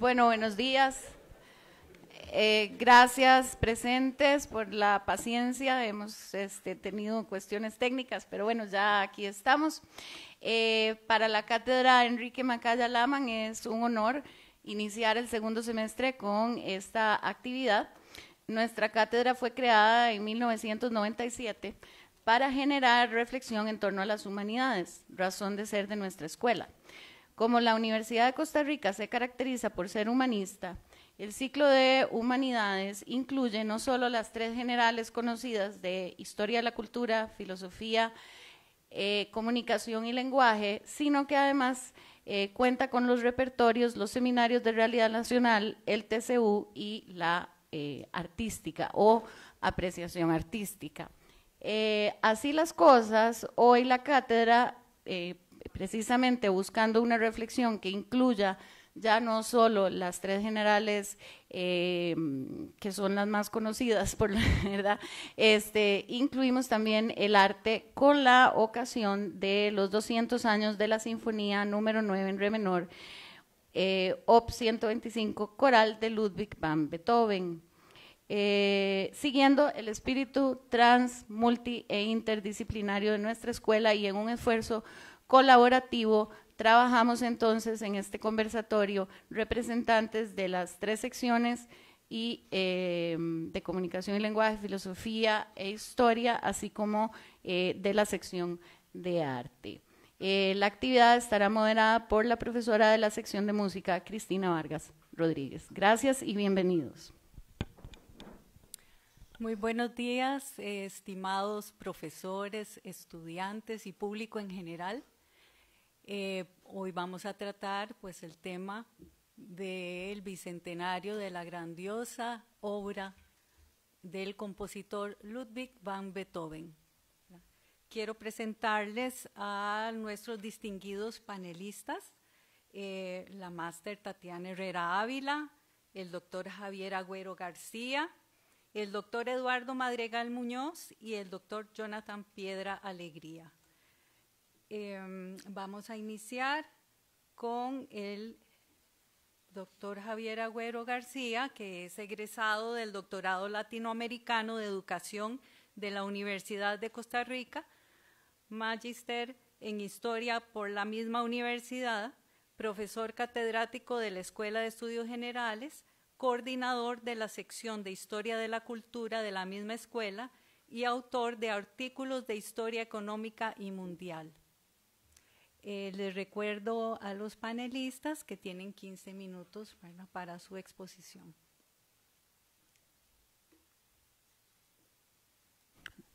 Bueno, buenos días. Eh, gracias presentes por la paciencia. Hemos este, tenido cuestiones técnicas, pero bueno, ya aquí estamos. Eh, para la cátedra Enrique Macaya Laman es un honor iniciar el segundo semestre con esta actividad. Nuestra cátedra fue creada en 1997 para generar reflexión en torno a las humanidades, razón de ser de nuestra escuela. Como la Universidad de Costa Rica se caracteriza por ser humanista, el ciclo de humanidades incluye no solo las tres generales conocidas de historia de la cultura, filosofía, eh, comunicación y lenguaje, sino que además eh, cuenta con los repertorios, los seminarios de realidad nacional, el TCU y la eh, artística o apreciación artística. así las cosas, hoy la cátedra precisamente buscando una reflexión que incluya ya no solo las tres generales em, que son las más conocidas por la verdad, este, incluimos también el arte con la ocasión de los 200 años de la Sinfonía número 9 en re menor, eh, op 125 coral de Ludwig van Beethoven. Eh, siguiendo el espíritu trans, multi e interdisciplinario de nuestra escuela y en un esfuerzo colaborativo. Trabajamos entonces en este conversatorio representantes de las tres secciones y em, de comunicación y lenguaje, filosofía e historia, así como eh, de la sección de arte. Eh, la actividad estará moderada por la profesora de la sección de música, Cristina Vargas Rodríguez. Gracias y bienvenidos. Muy buenos días, eh, estimados profesores, estudiantes y público en general. Eh, hoy vamos a tratar pues el tema del bicentenario de la grandiosa obra del compositor Ludwig van Beethoven. Quiero presentarles a nuestros distinguidos panelistas, eh, la máster Tatiana Herrera Ávila, el doctor Javier Agüero García, el doctor Eduardo Madregal Muñoz y el doctor Jonathan Piedra Alegría. Em, vamos a iniciar con el doctor Javier Agüero García, que es egresado del Doctorado Latinoamericano de Educación de la Universidad de Costa Rica, magíster en Historia por la misma universidad, profesor catedrático de la Escuela de Estudios Generales, coordinador de la sección de Historia de la Cultura de la misma escuela y autor de artículos de Historia Económica y Mundial. Eh, les recuerdo a los panelistas que tienen 15 minutos para su exposición.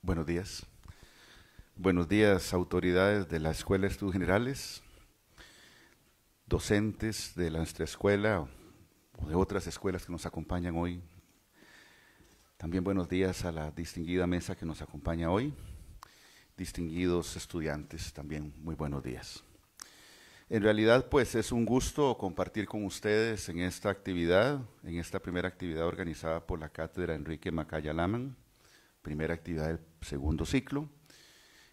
Buenos días. Buenos días, autoridades de la Escuela de Estudios Generales, docentes de nuestra escuela o de otras escuelas que nos acompañan hoy. También buenos días a la distinguida mesa que nos acompaña hoy distinguidos estudiantes, también muy buenos días. En realidad, pues es un gusto compartir con ustedes en esta actividad, en esta primera actividad organizada por la Cátedra Enrique Macaya Laman, primera actividad del segundo ciclo.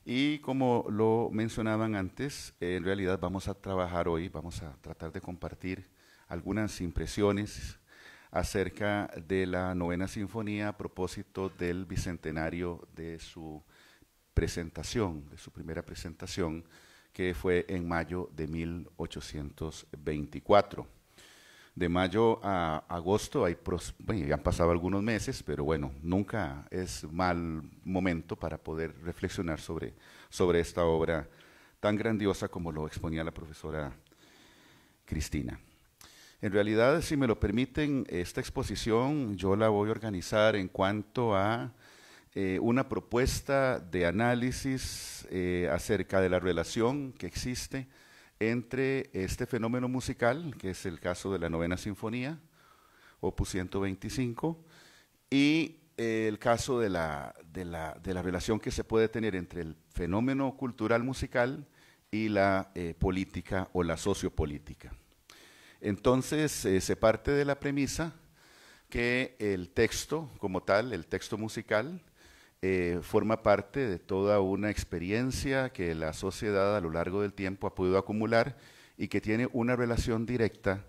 Y como lo mencionaban antes, en realidad vamos a trabajar hoy, vamos a tratar de compartir algunas impresiones acerca de la novena sinfonía a propósito del bicentenario de su presentación, de su primera presentación, que fue en mayo de 1824. De mayo a agosto hay ya han pasado algunos meses, pero bueno, nunca es mal momento para poder reflexionar sobre, sobre esta obra tan grandiosa como lo exponía la profesora Cristina. En realidad, si me lo permiten, esta exposición yo la voy a organizar en cuanto a eh, una propuesta de análisis eh, acerca de la relación que existe entre este fenómeno musical, que es el caso de la novena sinfonía, opus 125, y eh, el caso de la, relación que se puede tener entre el fenómeno cultural musical y la política o la sociopolítica. Entonces, se parte de la premisa que el texto como tal, el texto musical, eh, forma parte de toda una experiencia que la sociedad a lo largo del tiempo ha podido acumular y que tiene una relación directa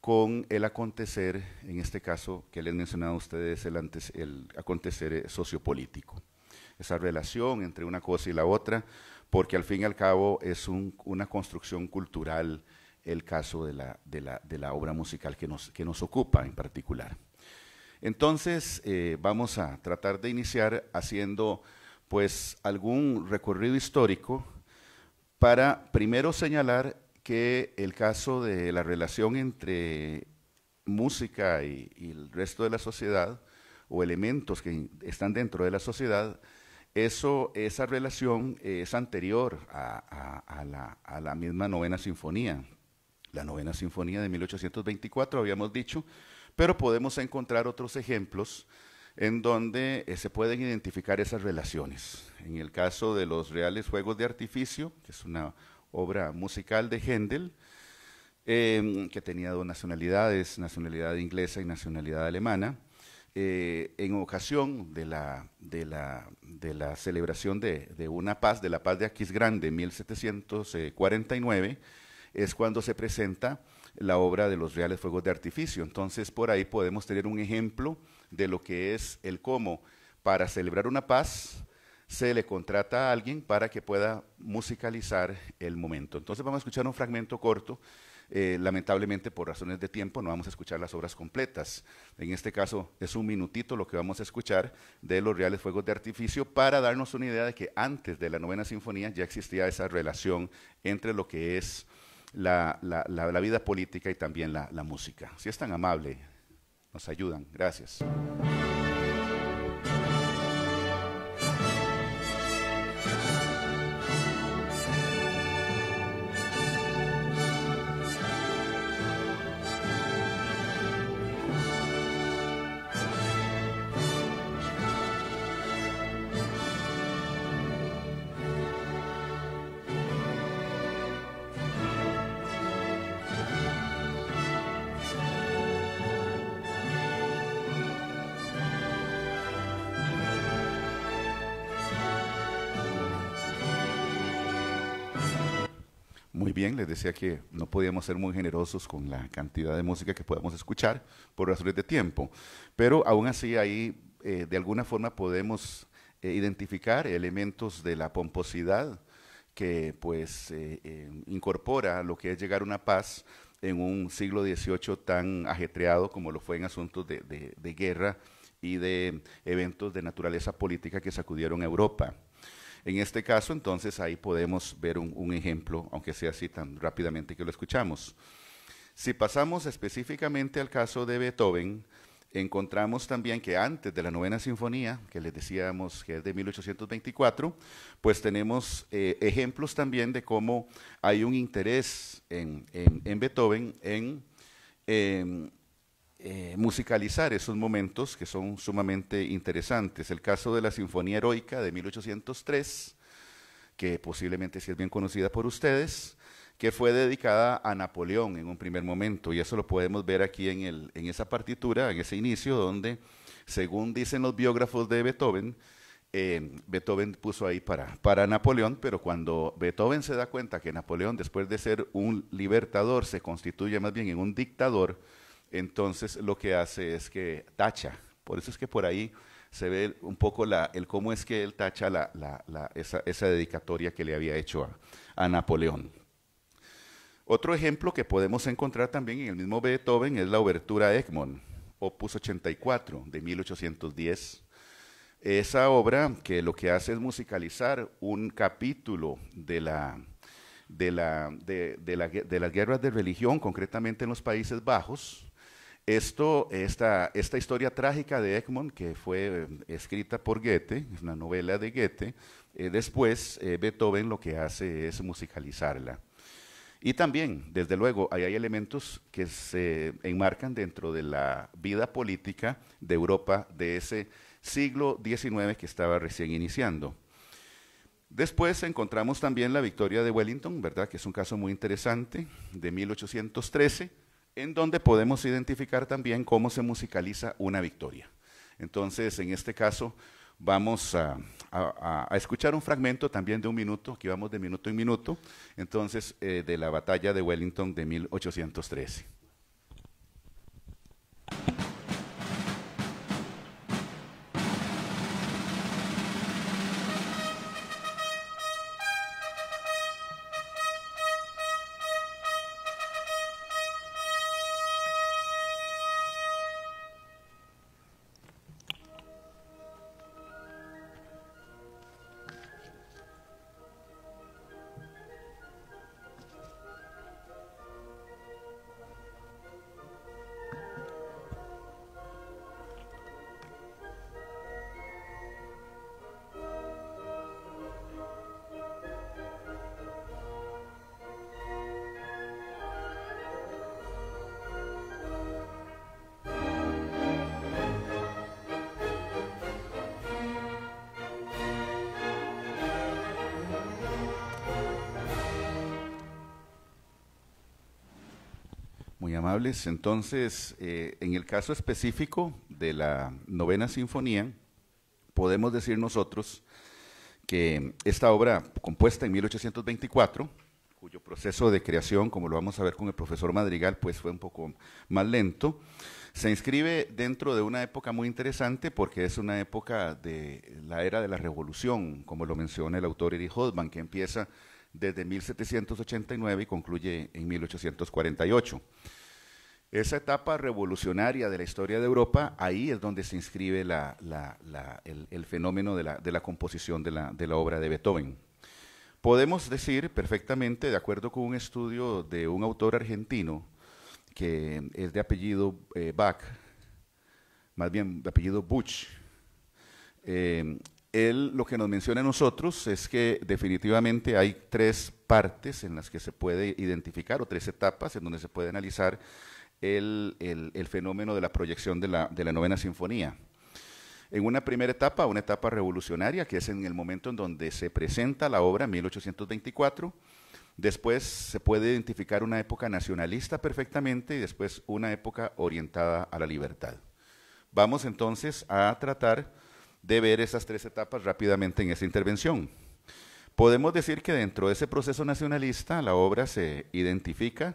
con el acontecer, en este caso que les he mencionado a ustedes, el, antes, el acontecer eh, sociopolítico. Esa relación entre una cosa y la otra, porque al fin y al cabo es una construcción cultural el caso de la, obra musical que nos ocupa en particular. Entonces, eh, vamos a tratar de iniciar haciendo pues algún recorrido histórico para primero señalar que el caso de la relación entre música y, el resto de la sociedad o elementos que están dentro de la sociedad, eso, esa relación es anterior a, la, a, la, misma novena sinfonía. La novena sinfonía de 1824, habíamos dicho, pero podemos encontrar otros ejemplos en donde eh, se pueden identificar esas relaciones. En el caso de los Reales Juegos de Artificio, que es una obra musical de Händel, em, que tenía dos nacionalidades, nacionalidad inglesa y nacionalidad alemana, eh, en ocasión de la, de la, de la celebración de, de, una paz, de la paz de Grande en 1749, es cuando se presenta la obra de los reales fuegos de artificio. Entonces, por ahí podemos tener un ejemplo de lo que es el cómo para celebrar una paz se le contrata a alguien para que pueda musicalizar el momento. Entonces vamos a escuchar un fragmento corto. Eh, lamentablemente, por razones de tiempo, no vamos a escuchar las obras completas. En este caso, es un minutito lo que vamos a escuchar de los reales fuegos de artificio para darnos una idea de que antes de la novena sinfonía ya existía esa relación entre lo que es la, la, la, vida política y también la, música. Si es tan amable, nos ayudan. Gracias. decía que no podíamos ser muy generosos con la cantidad de música que podemos escuchar por razones de tiempo, pero aún así ahí eh, de alguna forma podemos eh, identificar elementos de la pomposidad que pues eh, incorpora lo que es llegar a una paz en un siglo XVIII tan ajetreado como lo fue en asuntos de guerra y de eventos de naturaleza política que sacudieron a Europa. En este caso, entonces, ahí podemos ver un, ejemplo, aunque sea así tan rápidamente que lo escuchamos. Si pasamos específicamente al caso de Beethoven, encontramos también que antes de la novena sinfonía, que les decíamos que es de 1824, pues tenemos eh, ejemplos también de cómo hay un interés en, Beethoven en em, eh, musicalizar esos momentos que son sumamente interesantes. El caso de la Sinfonía Heroica de 1803, que posiblemente sí es bien conocida por ustedes, que fue dedicada a Napoleón en un primer momento, y eso lo podemos ver aquí en, esa partitura, en ese inicio, donde, según dicen los biógrafos de Beethoven, eh, Beethoven puso ahí para, para Napoleón, pero cuando Beethoven se da cuenta que Napoleón, después de ser un libertador, se constituye más bien en un dictador, entonces lo que hace es que tacha. Por eso es que por ahí se ve un poco el cómo es que él tacha esa, dedicatoria que le había hecho a, Napoleón. Otro ejemplo que podemos encontrar también en el mismo Beethoven es la obertura Egmont, opus 84 de 1810. Esa obra que lo que hace es musicalizar un capítulo de, las guerras de religión, concretamente en los Países Bajos, esto, esta, historia trágica de Egmont, que fue eh, escrita por Goethe, es una novela de Goethe, eh, después eh, Beethoven lo que hace es musicalizarla. Y también, desde luego, hay elementos que se enmarcan dentro de la vida política de Europa de ese siglo XIX que estaba recién iniciando. Después encontramos también la victoria de Wellington, ¿verdad? Que es un caso muy interesante, de 1813, en donde podemos identificar también cómo se musicaliza una victoria. Entonces, en este caso, vamos a, escuchar un fragmento también de un minuto, aquí vamos de minuto en minuto, entonces, eh, de la batalla de Wellington de 1813. Entonces, eh, en el caso específico de la novena sinfonía, podemos decir nosotros que esta obra, compuesta en 1824, cuyo proceso de creación, como lo vamos a ver con el profesor Madrigal, pues fue un poco más lento, se inscribe dentro de una época muy interesante porque es una época de la era de la revolución, como lo menciona el autor Erich Hoffman, que empieza desde 1789 y concluye en 1848. Esa etapa revolucionaria de la historia de Europa, ahí es donde se inscribe el, fenómeno de la, composición de, la, obra de Beethoven. Podemos decir perfectamente, de acuerdo con un estudio de un autor argentino, que es de apellido eh, Bach, más bien de apellido Butch, eh, él lo que nos menciona a nosotros es que definitivamente hay tres partes en las que se puede identificar o tres etapas en donde se puede analizar el, fenómeno de la proyección de la, de la novena sinfonía en una primera etapa, una etapa revolucionaria, que es en el momento en donde se presenta la obra 1824. Después se puede identificar una época nacionalista perfectamente y después una época orientada a la libertad. Vamos entonces a tratar de ver esas tres etapas rápidamente en esta intervención. Podemos decir que dentro de ese proceso nacionalista la obra se identifica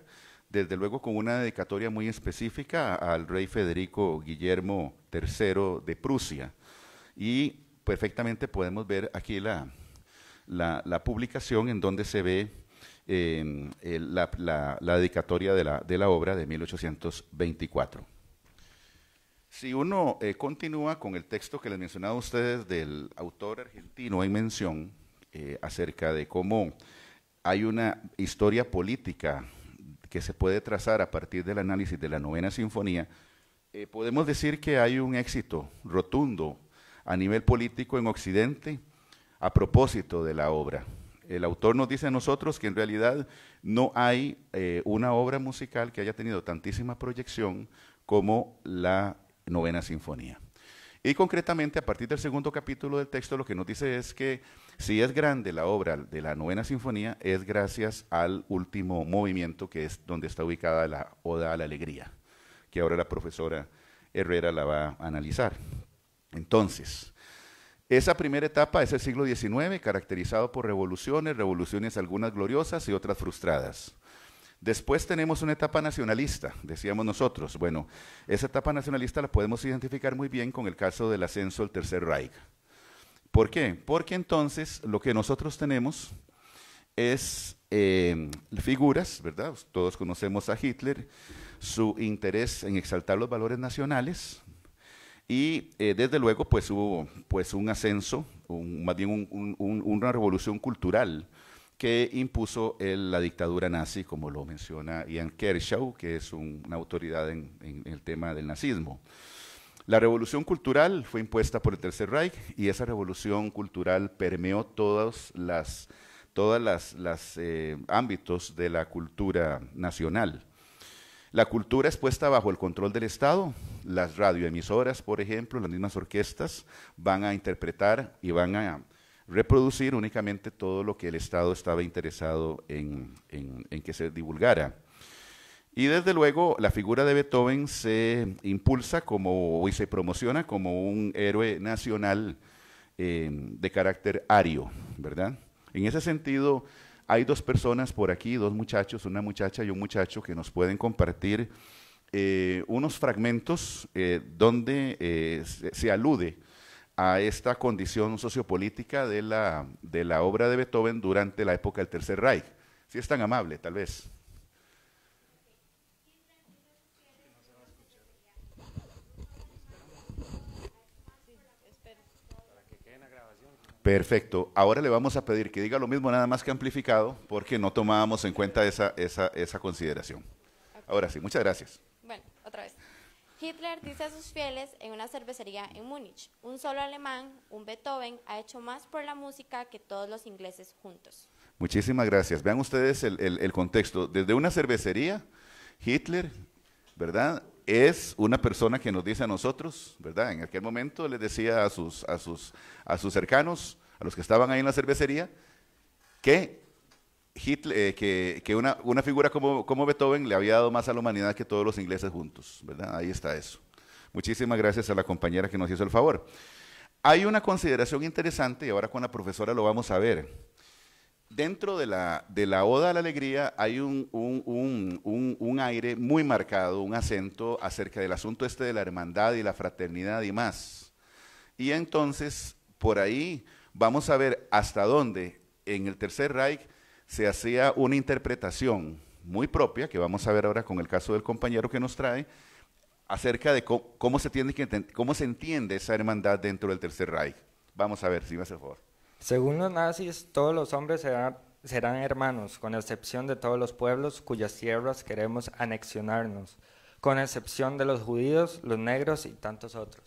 desde luego con una dedicatoria muy específica al rey Federico Guillermo III de Prusia. Y perfectamente podemos ver aquí la, publicación en donde se ve em, la, dedicatoria de la, obra de 1824. Si uno eh, continúa con el texto que les mencionaba a ustedes del autor argentino en mención eh, acerca de cómo hay una historia política que se puede trazar a partir del análisis de la novena sinfonía, eh, podemos decir que hay un éxito rotundo a nivel político en Occidente a propósito de la obra. El autor nos dice a nosotros que en realidad no hay eh, una obra musical que haya tenido tantísima proyección como la novena sinfonía. Y concretamente, a partir del segundo capítulo del texto, lo que nos dice es que si es grande la obra de la novena sinfonía, es gracias al último movimiento, que es donde está ubicada la Oda a la Alegría, que ahora la profesora Herrera la va a analizar. Entonces, esa primera etapa es el siglo XIX, caracterizado por revoluciones, revoluciones algunas gloriosas y otras frustradas. Después tenemos una etapa nacionalista, decíamos nosotros. Bueno, esa etapa nacionalista la podemos identificar muy bien con el caso del ascenso del Tercer Reich. ¿Por qué? Porque entonces lo que nosotros tenemos es em, figuras, ¿verdad? Todos conocemos a Hitler, su interés en exaltar los valores nacionales y eh, desde luego pues hubo pues, un ascenso, más bien una revolución cultural que impuso la dictadura nazi, como lo menciona Ian Kershaw, que es una autoridad en, el tema del nazismo. La revolución cultural fue impuesta por el Tercer Reich y esa revolución cultural permeó todos los eh, ámbitos de la cultura nacional. La cultura es puesta bajo el control del Estado. Las radioemisoras, por ejemplo, las mismas orquestas, van a interpretar y van a reproducir únicamente todo lo que el Estado estaba interesado en que se divulgara. Y desde luego la figura de Beethoven se impulsa como y se promociona como un héroe nacional eh, de carácter ario, ¿verdad? En ese sentido, hay dos personas por aquí, dos muchachos, una muchacha y un muchacho que nos pueden compartir eh, unos fragmentos eh, donde se, alude a esta condición sociopolítica de de la obra de Beethoven durante la época del Tercer Reich. Si es tan amable, tal vez. Perfecto. Ahora le vamos a pedir que diga lo mismo, nada más que amplificado, porque no tomábamos en cuenta esa, esa, consideración. Ahora sí, muchas gracias. Bueno, otra vez. Hitler dice a sus fieles en una cervecería en Múnich, un solo alemán, un Beethoven, ha hecho más por la música que todos los ingleses juntos. Muchísimas gracias. Vean ustedes el contexto. Desde una cervecería, Hitler, ¿verdad? es una persona que nos dice a nosotros, ¿verdad? En aquel momento le decía a sus, cercanos, a los que estaban ahí en la cervecería, que, eh, una, figura como, como Beethoven le había dado más a la humanidad que todos los ingleses juntos, ¿verdad? Ahí está eso. Muchísimas gracias a la compañera que nos hizo el favor. Hay una consideración interesante y ahora con la profesora lo vamos a ver dentro de la, Oda a la Alegría hay un, aire muy marcado, un acento acerca del asunto este de la hermandad y la fraternidad y más. Y entonces, por ahí vamos a ver hasta dónde en el Tercer Reich se hacía una interpretación muy propia, que vamos a ver ahora con el caso del compañero que nos trae, acerca de cómo, se, cómo se entiende esa hermandad dentro del Tercer Reich. Vamos a ver, si me hace el favor. Según los nazis, todos los hombres serán, hermanos, con excepción de todos los pueblos cuyas tierras queremos anexionarnos, con excepción de los judíos, los negros y tantos otros.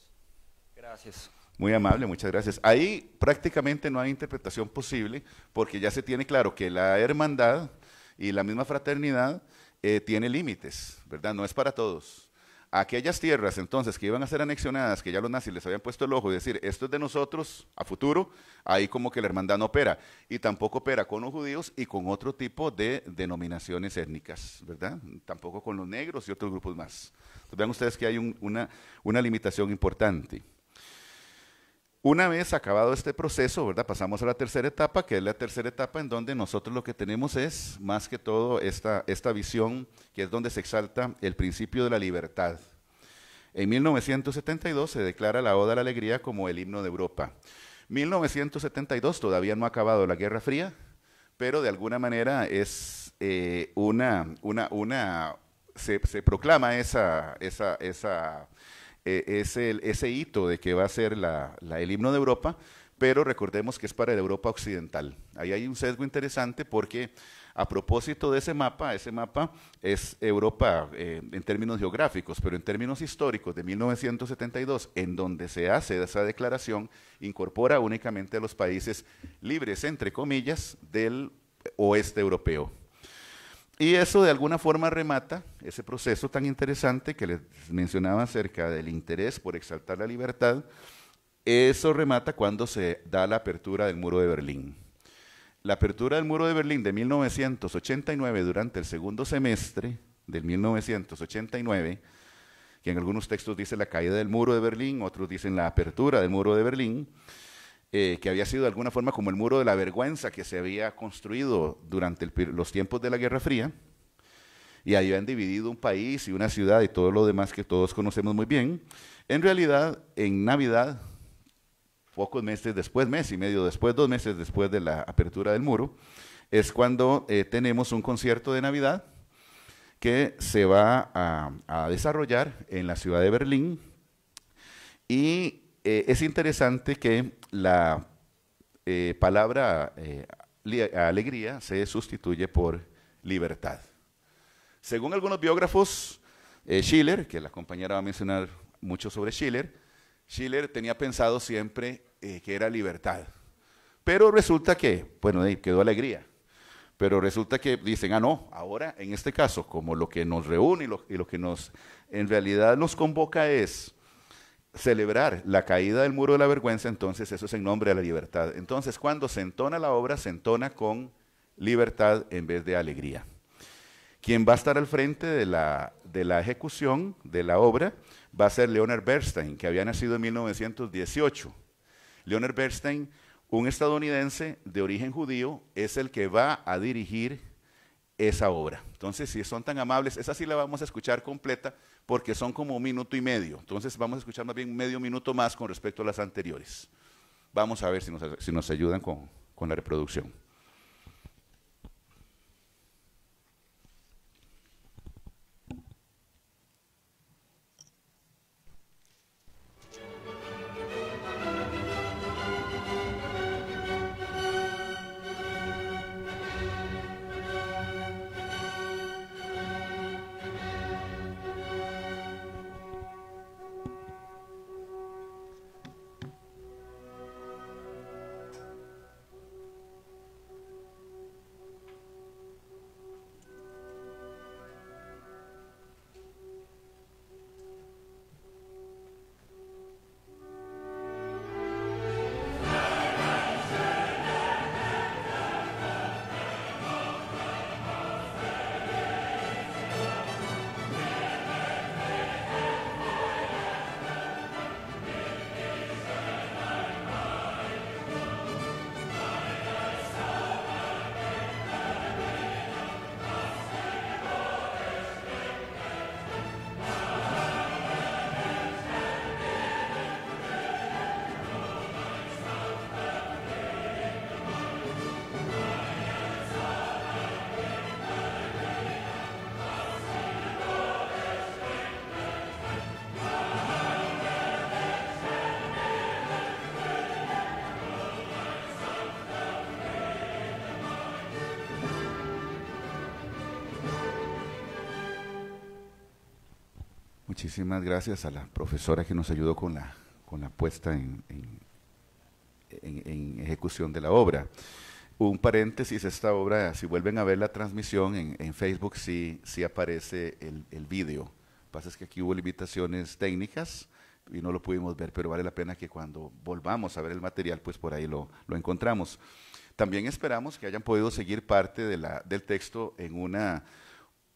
Gracias. Muy amable, muchas gracias. Ahí prácticamente no hay interpretación posible, porque ya se tiene claro que la hermandad y la misma fraternidad eh, tiene límites, ¿verdad? No es para todos aquellas tierras entonces que iban a ser anexionadas, que ya los nazis les habían puesto el ojo y decir, esto es de nosotros a futuro, ahí como que la hermandad no opera. Y tampoco opera con los judíos y con otro tipo de denominaciones étnicas, ¿verdad? Tampoco con los negros y otros grupos más. Entonces, vean ustedes que hay una, una limitación importante. Una vez acabado este proceso, ¿verdad? Pasamos a la tercera etapa, que es la tercera etapa en donde nosotros lo que tenemos es, más que todo, esta, esta visión, que es donde se exalta el principio de la libertad. En 1972 se declara la Oda a la Alegría como el himno de Europa. 1972 todavía no ha acabado la Guerra Fría, pero de alguna manera es eh, una, una, una, se, proclama esa, esa eh, es ese hito de que va a ser el himno de Europa, pero recordemos que es para la Europa Occidental. Ahí hay un sesgo interesante porque a propósito de ese mapa, ese mapa es Europa eh, en términos geográficos, pero en términos históricos de 1972, en donde se hace esa declaración, incorpora únicamente a los países libres, entre comillas, del oeste europeo. Y eso de alguna forma remata ese proceso tan interesante que les mencionaba acerca del interés por exaltar la libertad. Eso remata cuando se da la apertura del muro de Berlín. La apertura del muro de Berlín de 1989 durante el segundo semestre del 1989, que en algunos textos dice la caída del muro de Berlín, otros dicen la apertura del muro de Berlín, eh, que había sido de alguna forma como el muro de la vergüenza que se había construido durante los tiempos de la Guerra Fría, y ahí habían dividido un país y una ciudad y todo lo demás que todos conocemos muy bien. En realidad, en Navidad, pocos meses después, mes y medio después, dos meses después de la apertura del muro, es cuando eh, tenemos un concierto de Navidad que se va a, desarrollar en la ciudad de Berlín. Y eh, es interesante que la eh, palabra eh, alegría se sustituye por libertad. Según algunos biógrafos, eh, Schiller, que la compañera va a mencionar mucho sobre Schiller, Schiller tenía pensado siempre que era libertad. Pero resulta que, bueno, quedó alegría. Pero resulta que dicen, ah, no, ahora en este caso, como lo que nos reúne y lo, y lo que nos en realidad nos convoca es celebrar la caída del muro de la vergüenza, entonces eso es en nombre de la libertad. Entonces, cuando se entona la obra, se entona con libertad en vez de alegría. Quien va a estar al frente de la, ejecución de la obra va a ser Leonard Bernstein, que había nacido en 1918. Leonard Bernstein, un estadounidense de origen judío, es el que va a dirigir esa obra. Entonces, si son tan amables, esa sí la vamos a escuchar completa porque son como un minuto y medio. Entonces vamos a escuchar más bien medio minuto más con respecto a las anteriores. Vamos a ver si nos, ayudan con la reproducción. muchísimas gracias a la profesora que nos ayudó con la, con la puesta en, en, ejecución de la obra. Un paréntesis, esta obra, si vuelven a ver la transmisión en, Facebook, sí, sí aparece el, el vídeo. pasa es que aquí hubo limitaciones técnicas y no lo pudimos ver, pero vale la pena que cuando volvamos a ver el material, pues por ahí lo, lo encontramos. También esperamos que hayan podido seguir parte de la, del texto en una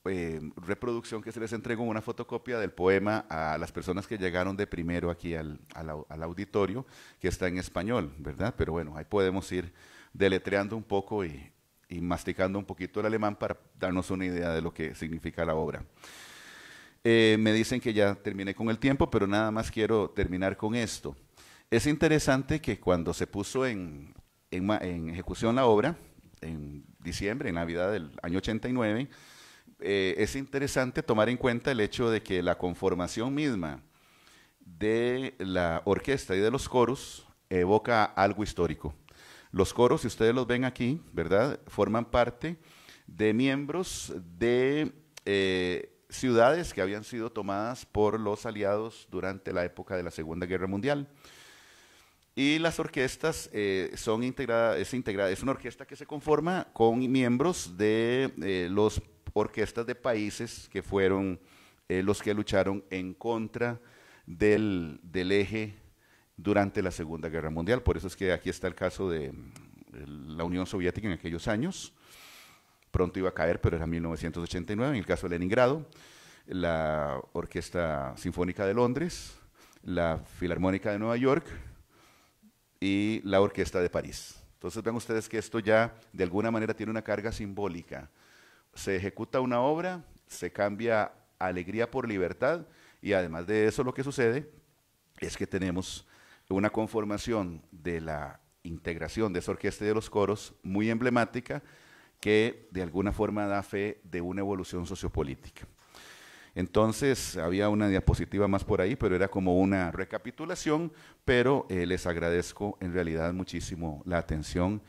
eh, reproducción que se les entregó, una fotocopia del poema a las personas que llegaron de primero aquí al, auditorio, que está en español, ¿verdad? Pero bueno, ahí podemos ir deletreando un poco y, masticando un poquito el alemán para darnos una idea de lo que significa la obra. Eh, me dicen que ya terminé con el tiempo, pero nada más quiero terminar con esto. Es interesante que cuando se puso en, en ejecución la obra, en diciembre, en Navidad del año 89, eh, es interesante tomar en cuenta el hecho de que la conformación misma de la orquesta y de los coros evoca algo histórico. Los coros, si ustedes los ven aquí, ¿verdad? Forman parte de miembros de eh, ciudades que habían sido tomadas por los aliados durante la época de la Segunda Guerra Mundial. Y las orquestas eh, son integradas, es integrada, es una orquesta que se conforma con miembros de los orquestas de países que fueron eh, los que lucharon en contra del, del, eje durante la Segunda Guerra Mundial. Por eso es que aquí está el caso de mm, la Unión Soviética en aquellos años. Pronto iba a caer, pero era 1989, en el caso de Leningrado, la Orquesta Sinfónica de Londres, la Filarmónica de Nueva York y la Orquesta de París. Entonces ven ustedes que esto ya de alguna manera tiene una carga simbólica se ejecuta una obra, se cambia alegría por libertad y además de eso lo que sucede es que tenemos una conformación de la integración de esa orquesta y de los coros muy emblemática que de alguna forma da fe de una evolución sociopolítica. Entonces, había una diapositiva más por ahí, pero era como una recapitulación, pero eh, les agradezco en realidad muchísimo la atención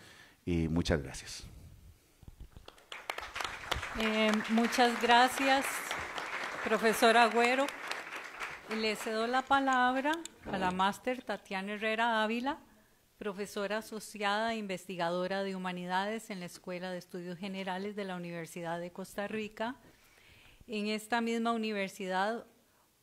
y muchas gracias. Eh, muchas gracias, profesora Agüero. Le cedo la palabra a la máster Tatiana Herrera Ávila, profesora asociada e investigadora de humanidades en la Escuela de Estudios Generales de la Universidad de Costa Rica. En esta misma universidad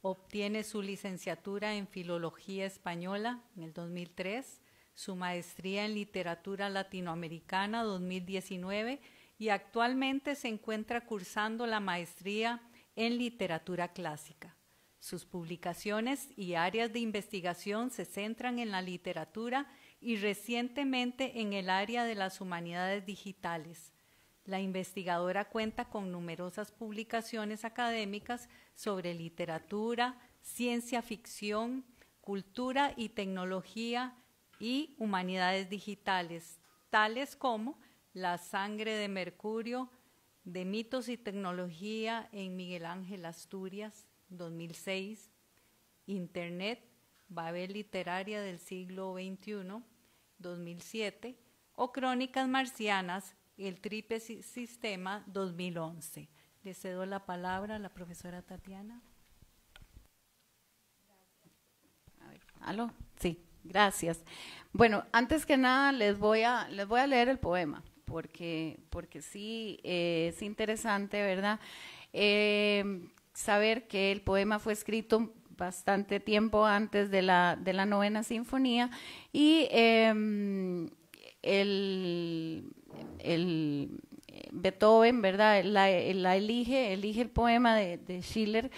obtiene su licenciatura en Filología Española en el 2003, su maestría en Literatura Latinoamericana 2019 y actualmente se encuentra cursando la maestría en literatura clásica. Sus publicaciones y áreas de investigación se centran en la literatura y recientemente en el área de las humanidades digitales. La investigadora cuenta con numerosas publicaciones académicas sobre literatura, ciencia ficción, cultura y tecnología y humanidades digitales, tales como la sangre de Mercurio, de mitos y tecnología en Miguel Ángel Asturias, 2006. Internet, Babel Literaria del siglo XXI, 2007. O Crónicas Marcianas, el Tripe Sistema, 2011. Le cedo la palabra a la profesora Tatiana. A ¿Aló? Sí, gracias. Bueno, antes que nada les voy a, les voy a leer el poema porque, sí eh, es interesante, eh, saber que el poema fue escrito bastante tiempo antes de la, novena sinfonía y em, Beethoven, ¿verdad? La, elige, el poema de Schiller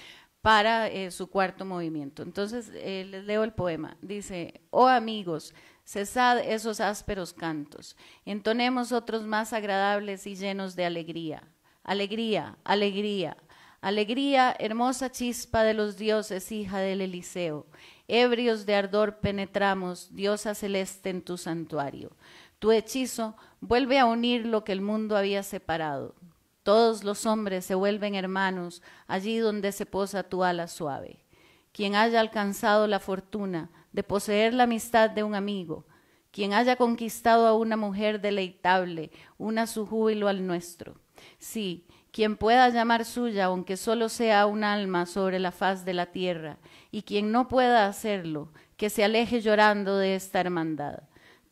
para eh, su cuarto movimiento. Entonces, eh, leo el poema. Dice, oh amigos, cesad esos ásperos cantos, entonemos otros más agradables y llenos de alegría. Alegría, alegría, alegría, hermosa chispa de los dioses, hija del Eliseo. Ebrios de ardor penetramos, diosa celeste en tu santuario. Tu hechizo vuelve a unir lo que el mundo había separado. Todos los hombres se vuelven hermanos allí donde se posa tu ala suave. Quien haya alcanzado la fortuna de poseer la amistad de un amigo, quien haya conquistado a una mujer deleitable, una su júbilo al nuestro. Sí, quien pueda llamar suya, aunque solo sea un alma sobre la faz de la tierra, y quien no pueda hacerlo, que se aleje llorando de esta hermandad.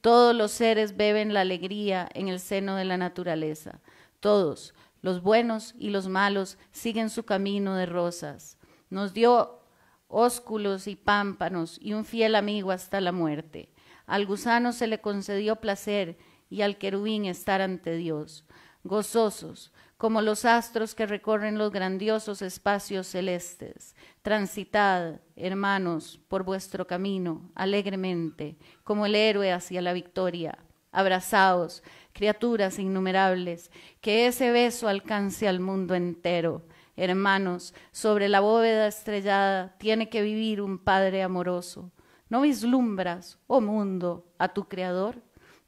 Todos los seres beben la alegría en el seno de la naturaleza. Todos, los buenos y los malos siguen su camino de rosas. Nos dio ósculos y pámpanos y un fiel amigo hasta la muerte. Al gusano se le concedió placer y al querubín estar ante Dios, gozosos, como los astros que recorren los grandiosos espacios celestes. Transitad, hermanos, por vuestro camino alegremente, como el héroe hacia la victoria. Abrazaos, criaturas innumerables, que ese beso alcance al mundo entero. Hermanos, sobre la bóveda estrellada tiene que vivir un Padre amoroso. ¿No vislumbras, oh mundo, a tu Creador?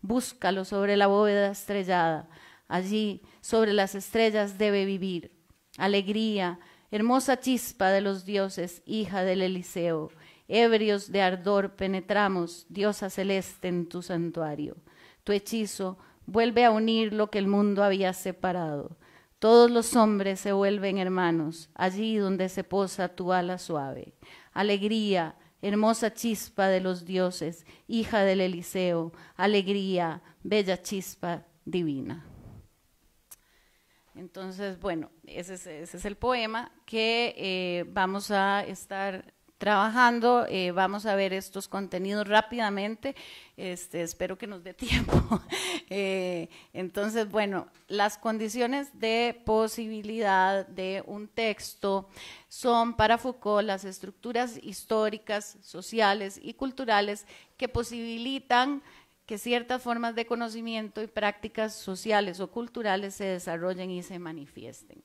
Búscalo sobre la bóveda estrellada. Allí, sobre las estrellas, debe vivir. Alegría, hermosa chispa de los dioses, hija del Eliseo. Ebrios de ardor penetramos, diosa celeste, en tu santuario. Tu hechizo vuelve a unir lo que el mundo había separado. Todos los hombres se vuelven hermanos, allí donde se posa tu ala suave. Alegría, hermosa chispa de los dioses, hija del Eliseo, alegría, bella chispa divina. Entonces, bueno, ese es, el poema que eh, vamos a estar trabajando. Eh, vamos a ver estos contenidos rápidamente. Este, espero que nos dé tiempo. Eh, entonces, bueno, las condiciones de posibilidad de un texto son para Foucault las estructuras históricas, sociales y culturales que posibilitan que ciertas formas de conocimiento y prácticas sociales o culturales se desarrollen y se manifiesten.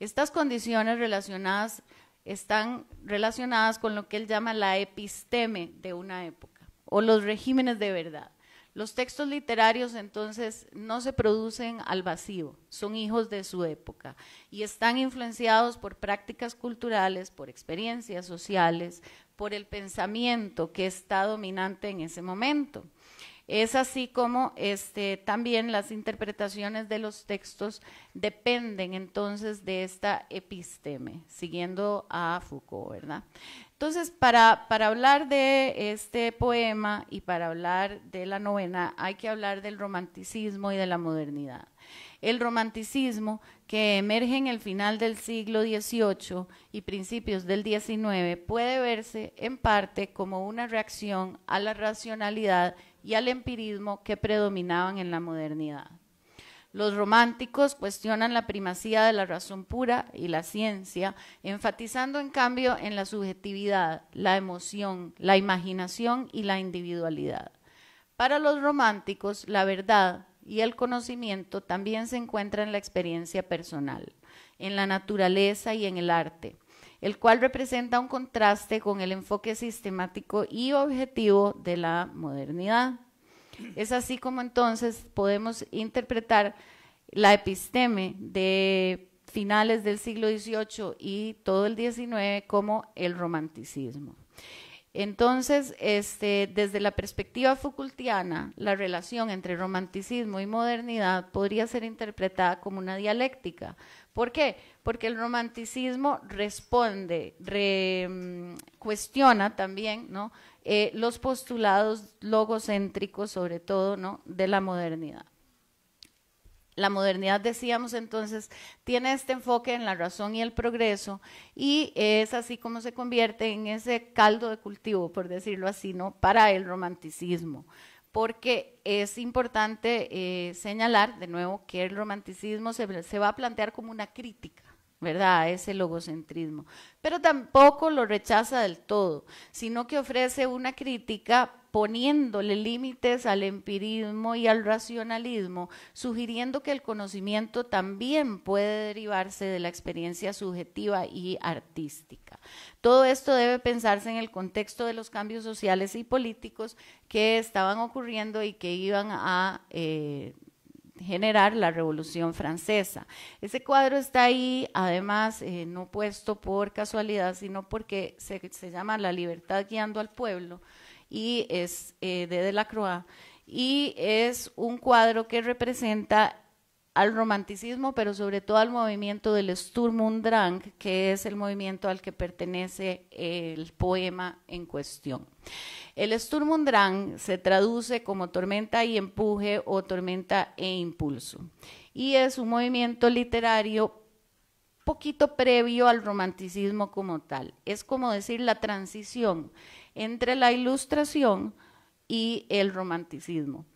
Estas condiciones relacionadas están relacionadas con lo que él llama la episteme de una época o los regímenes de verdad. Los textos literarios entonces no se producen al vacío, son hijos de su época y están influenciados por prácticas culturales, por experiencias sociales, por el pensamiento que está dominante en ese momento. Es así como este, también las interpretaciones de los textos dependen entonces de esta episteme, siguiendo a Foucault, ¿verdad? Entonces, para, para hablar de este poema y para hablar de la novena, hay que hablar del romanticismo y de la modernidad. El romanticismo, que emerge en el final del siglo XVIII y principios del XIX, puede verse en parte como una reacción a la racionalidad y al empirismo que predominaban en la modernidad. Los románticos cuestionan la primacía de la razón pura y la ciencia, enfatizando en cambio en la subjetividad, la emoción, la imaginación y la individualidad. Para los románticos, la verdad y el conocimiento también se encuentran en la experiencia personal, en la naturaleza y en el arte el cual representa un contraste con el enfoque sistemático y objetivo de la modernidad. Es así como entonces podemos interpretar la episteme de finales del siglo XVIII y todo el XIX como el romanticismo. Entonces, este, desde la perspectiva Foucaultiana, la relación entre romanticismo y modernidad podría ser interpretada como una dialéctica. ¿Por qué? Porque el romanticismo responde, mm, cuestiona también eh, los postulados logocéntricos, sobre todo, de la modernidad. La modernidad, decíamos entonces, tiene este enfoque en la razón y el progreso y es así como se convierte en ese caldo de cultivo, por decirlo así, ¿no? para el romanticismo. Porque es importante eh, señalar de nuevo que el romanticismo se, va a plantear como una crítica ¿verdad? Ese logocentrismo. Pero tampoco lo rechaza del todo, sino que ofrece una crítica poniéndole límites al empirismo y al racionalismo, sugiriendo que el conocimiento también puede derivarse de la experiencia subjetiva y artística. Todo esto debe pensarse en el contexto de los cambios sociales y políticos que estaban ocurriendo y que iban a... Eh, generar la Revolución Francesa. Ese cuadro está ahí, además, eh, no puesto por casualidad, sino porque se llama La libertad guiando al pueblo, y es eh, de Delacroix y es un cuadro que representa al romanticismo, pero sobre todo al movimiento del Sturm und Drang, que es el movimiento al que pertenece el poema en cuestión. El Sturm und Drang se traduce como tormenta y empuje o tormenta e impulso, y es un movimiento literario poquito previo al romanticismo como tal. Es como decir la transición entre la ilustración y el romanticismo.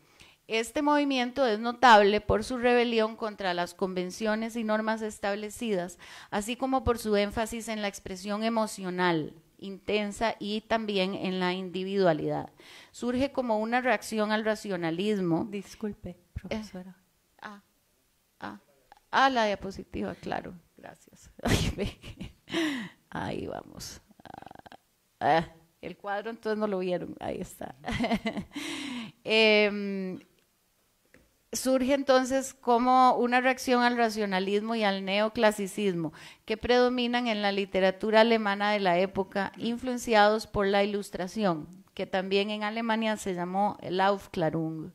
Este movimiento es notable por su rebelión contra las convenciones y normas establecidas, así como por su énfasis en la expresión emocional intensa y también en la individualidad. Surge como una reacción al racionalismo. Disculpe, profesora. Eh, ah, ah, ah, la diapositiva, claro, gracias. Ahí vamos. ah. Eh. El cuadro entonces no lo vieron, ahí está. Em, surge entonces como una reacción al racionalismo y al neoclasicismo que predominan en la literatura alemana de la época, influenciados por la ilustración, que también en Alemania se llamó el Aufklärung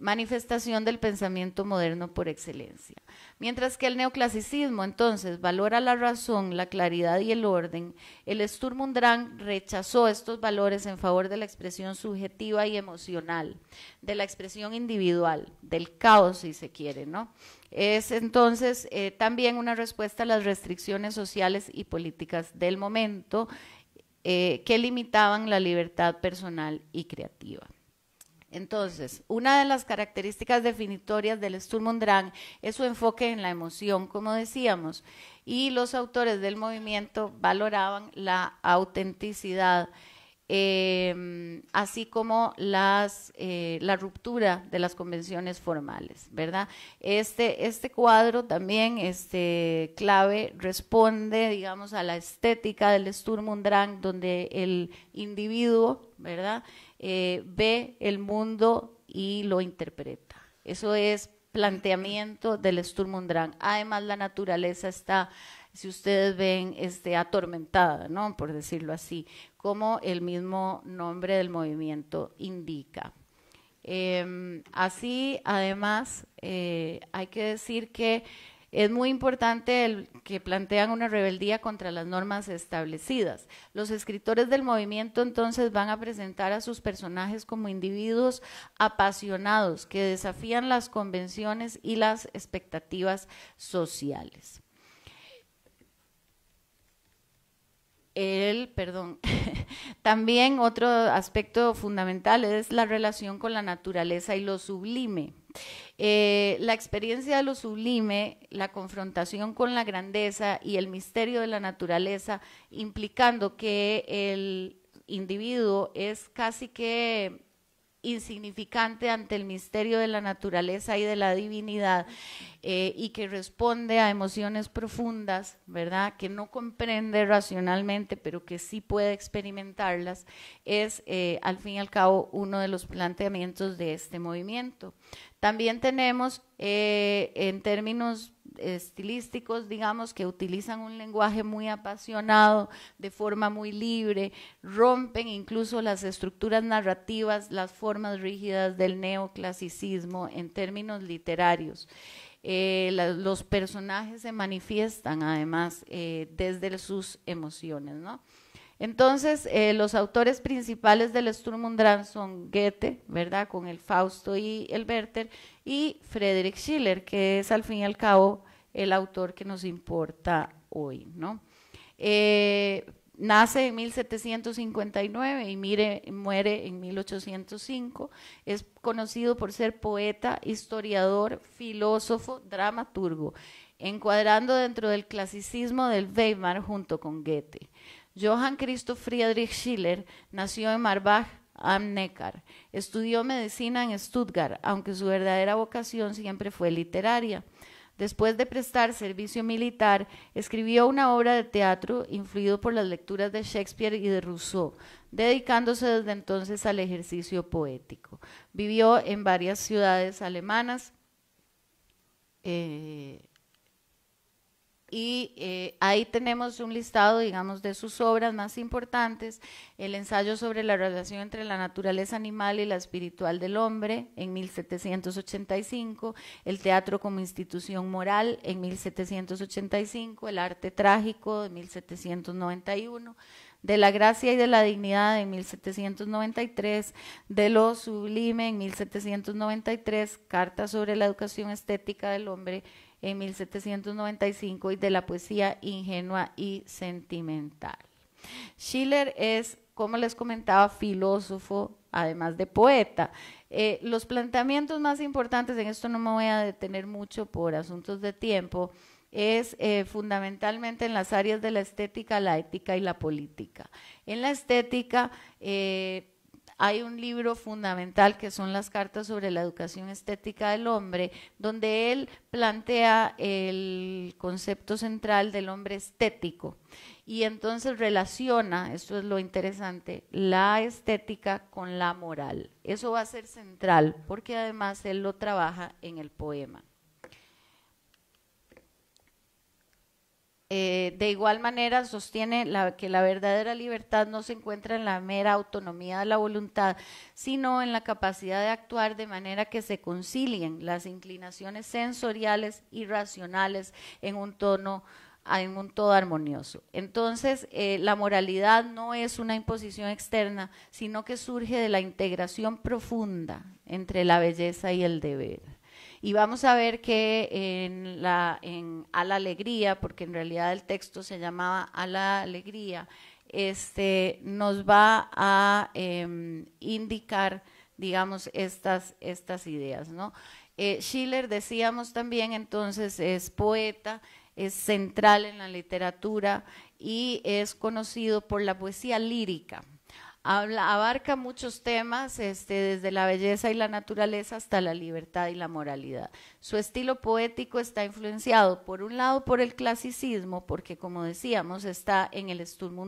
manifestación del pensamiento moderno por excelencia. Mientras que el neoclasicismo entonces valora la razón, la claridad y el orden, el Sturm und Drang rechazó estos valores en favor de la expresión subjetiva y emocional, de la expresión individual, del caos si se quiere, ¿no? Es entonces eh, también una respuesta a las restricciones sociales y políticas del momento eh, que limitaban la libertad personal y creativa. Entonces, una de las características definitorias del Sturmundrang es su enfoque en la emoción, como decíamos, y los autores del movimiento valoraban la autenticidad, em, así como eh, la ruptura de las convenciones formales, ¿verdad? Este, este, cuadro también, este clave, responde, digamos, a la estética del Sturmundrang, donde el individuo, ¿verdad? Eh, ve el mundo y lo interpreta. Eso es planteamiento del Drang, Además, la naturaleza está, si ustedes ven, este, atormentada, ¿no? por decirlo así, como el mismo nombre del movimiento indica. Em, así, además, eh, hay que decir que es muy importante el que plantean una rebeldía contra las normas establecidas. Los escritores del movimiento entonces van a presentar a sus personajes como individuos apasionados que desafían las convenciones y las expectativas sociales. perdón, también otro aspecto fundamental es la relación con la naturaleza y lo sublime. Eh, la experiencia de lo sublime, la confrontación con la grandeza y el misterio de la naturaleza, implicando que el individuo es casi que insignificante ante el misterio de la naturaleza y de la divinidad eh, y que responde a emociones profundas, ¿verdad? Que no comprende racionalmente, pero que sí puede experimentarlas, es eh, al fin y al cabo uno de los planteamientos de este movimiento. También tenemos eh, en términos estilísticos, digamos, que utilizan un lenguaje muy apasionado, de forma muy libre, rompen incluso las estructuras narrativas, las formas rígidas del neoclasicismo en términos literarios. Eh, los personajes se manifiestan además eh, desde sus emociones, Entonces, eh, los autores principales del Sturm und Drang son Goethe, ¿verdad? Con el Fausto y el Werther, y Friedrich Schiller, que es al fin y al cabo el autor que nos importa hoy. ¿no? Eh, nace en 1759 y muere en 1805. Es conocido por ser poeta, historiador, filósofo, dramaturgo, encuadrando dentro del clasicismo del Weimar junto con Goethe. Johann Christoph Friedrich Schiller nació en Marbach Amnekar. Estudió medicina en Stuttgart, aunque su verdadera vocación siempre fue literaria. Después de prestar servicio militar, escribió una obra de teatro influido por las lecturas de Shakespeare y de Rousseau, dedicándose desde entonces al ejercicio poético. Vivió en varias ciudades alemanas. Eh, y eh, ahí tenemos un listado, digamos, de sus obras más importantes, el ensayo sobre la relación entre la naturaleza animal y la espiritual del hombre en 1785, el teatro como institución moral en 1785, el arte trágico de 1791 de la gracia y de la dignidad en 1793, de lo sublime en 1793, Carta sobre la educación estética del hombre en 1795 y de la poesía ingenua y sentimental. Schiller es, como les comentaba, filósofo, además de poeta. Eh, los planteamientos más importantes, en esto no me voy a detener mucho por asuntos de tiempo, es eh, fundamentalmente en las áreas de la estética, la ética y la política. En la estética, eh, hay un libro fundamental que son las cartas sobre la educación estética del hombre, donde él plantea el concepto central del hombre estético y entonces relaciona, esto es lo interesante, la estética con la moral. Eso va a ser central porque además él lo trabaja en el poema. Eh, de igual manera, sostiene que la verdadera libertad no se encuentra en la mera autonomía de la voluntad, sino en la capacidad de actuar de manera que se concilien las inclinaciones sensoriales y racionales en un tono en un todo armonioso. Entonces, eh, la moralidad no es una imposición externa, sino que surge de la integración profunda entre la belleza y el deber. Y vamos a ver que en la, A la Alegría, porque en realidad el texto se llamaba A la Alegría, este, nos va a em, indicar, digamos, estas, estas ideas, ¿no? Eh, Schiller, decíamos también, entonces es poeta, es central en la literatura y es conocido por la poesía lírica abarca muchos temas, este, desde la belleza y la naturaleza hasta la libertad y la moralidad. Su estilo poético está influenciado, por un lado, por el clasicismo, porque como decíamos, está en el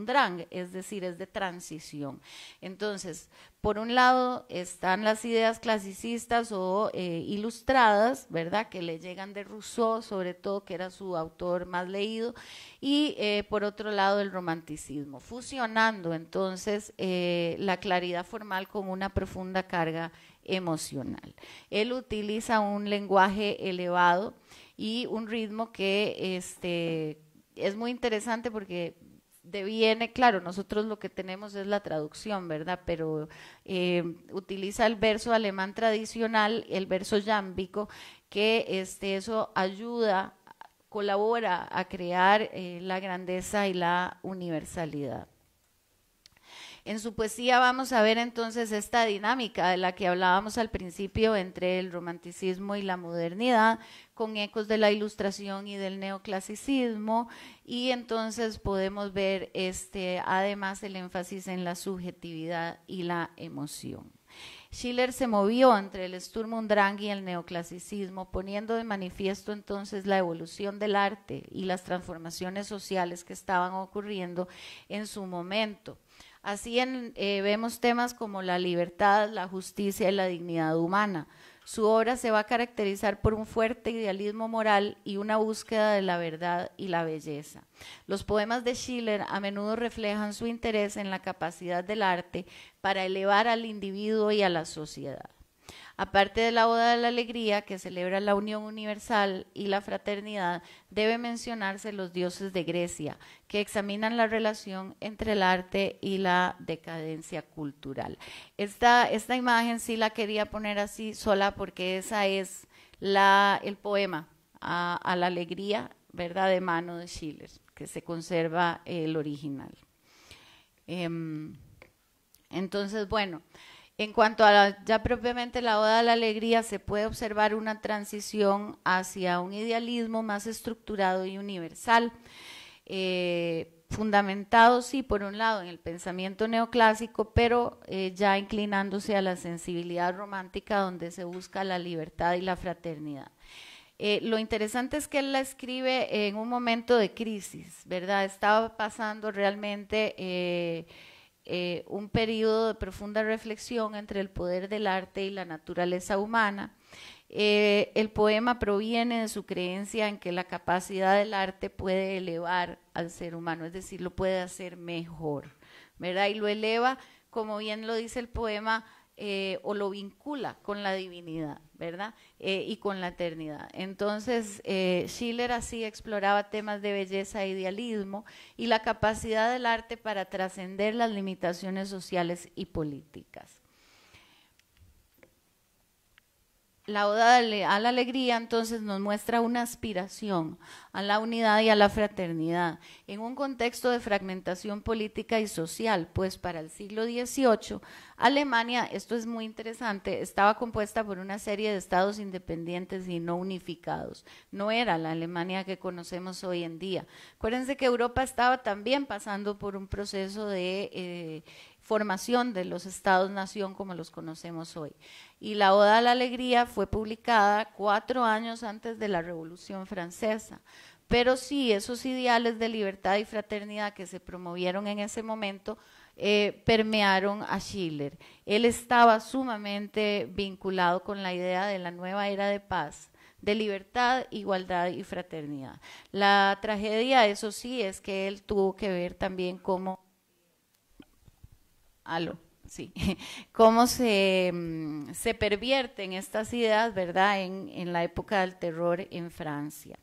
Drang, es decir, es de transición. Entonces, por un lado están las ideas clasicistas o eh, ilustradas, ¿verdad? Que le llegan de Rousseau, sobre todo, que era su autor más leído, y eh, por otro lado el romanticismo, fusionando entonces eh, la claridad formal con una profunda carga emocional. Él utiliza un lenguaje elevado y un ritmo que este, es muy interesante porque deviene, claro, nosotros lo que tenemos es la traducción, ¿verdad? Pero em, utiliza el verso alemán tradicional, el verso yámbico, que este, eso ayuda colabora a crear eh, la grandeza y la universalidad. En su poesía vamos a ver entonces esta dinámica de la que hablábamos al principio entre el romanticismo y la modernidad, con ecos de la ilustración y del neoclasicismo, y entonces podemos ver este, además el énfasis en la subjetividad y la emoción. Schiller se movió entre el Sturm und Drang y el neoclasicismo, poniendo de manifiesto entonces la evolución del arte y las transformaciones sociales que estaban ocurriendo en su momento. Así eh, vemos temas como la libertad, la justicia y la dignidad humana. Su obra se va a caracterizar por un fuerte idealismo moral y una búsqueda de la verdad y la belleza. Los poemas de Schiller a menudo reflejan su interés en la capacidad del arte para elevar al individuo y a la sociedad. Aparte de la Boda de la Alegría, que celebra la unión universal y la fraternidad, debe mencionarse los dioses de Grecia, que examinan la relación entre el arte y la decadencia cultural. Esta, esta imagen sí la quería poner así sola porque esa es la, el poema a, la alegría, ¿verdad?, de mano de Schiller, que se conserva el original. Em, entonces, bueno. En cuanto a la, ya propiamente la Oda a la Alegría, se puede observar una transición hacia un idealismo más estructurado y universal, eh, fundamentado, sí, por un lado en el pensamiento neoclásico, pero eh, ya inclinándose a la sensibilidad romántica donde se busca la libertad y la fraternidad. Eh, lo interesante es que él la escribe en un momento de crisis, ¿verdad? Estaba pasando realmente eh, un periodo de profunda reflexión entre el poder del arte y la naturaleza humana. Eh, el poema proviene de su creencia en que la capacidad del arte puede elevar al ser humano, es decir, lo puede hacer mejor, ¿verdad? Y lo eleva, como bien lo dice el poema, eh, o lo vincula con la divinidad, ¿verdad? Eh, y con la eternidad. Entonces, eh, Schiller así exploraba temas de belleza e idealismo y la capacidad del arte para trascender las limitaciones sociales y políticas. la Oda a la Alegría entonces nos muestra una aspiración a la unidad y a la fraternidad en un contexto de fragmentación política y social, pues para el siglo XVIII Alemania, esto es muy interesante, estaba compuesta por una serie de estados independientes y no unificados. No era la Alemania que conocemos hoy en día. Acuérdense que Europa estaba también pasando por un proceso de... Eh, formación de los estados-nación como los conocemos hoy. Y la Oda a la Alegría fue publicada cuatro años antes de la Revolución Francesa. Pero sí, esos ideales de libertad y fraternidad que se promovieron en ese momento eh, permearon a Schiller. Él estaba sumamente vinculado con la idea de la nueva era de paz, de libertad, igualdad y fraternidad. La tragedia, eso sí, es que él tuvo que ver también cómo sí, cómo se, mm, se pervierten estas ideas, ¿verdad?, en, la época del terror en Francia.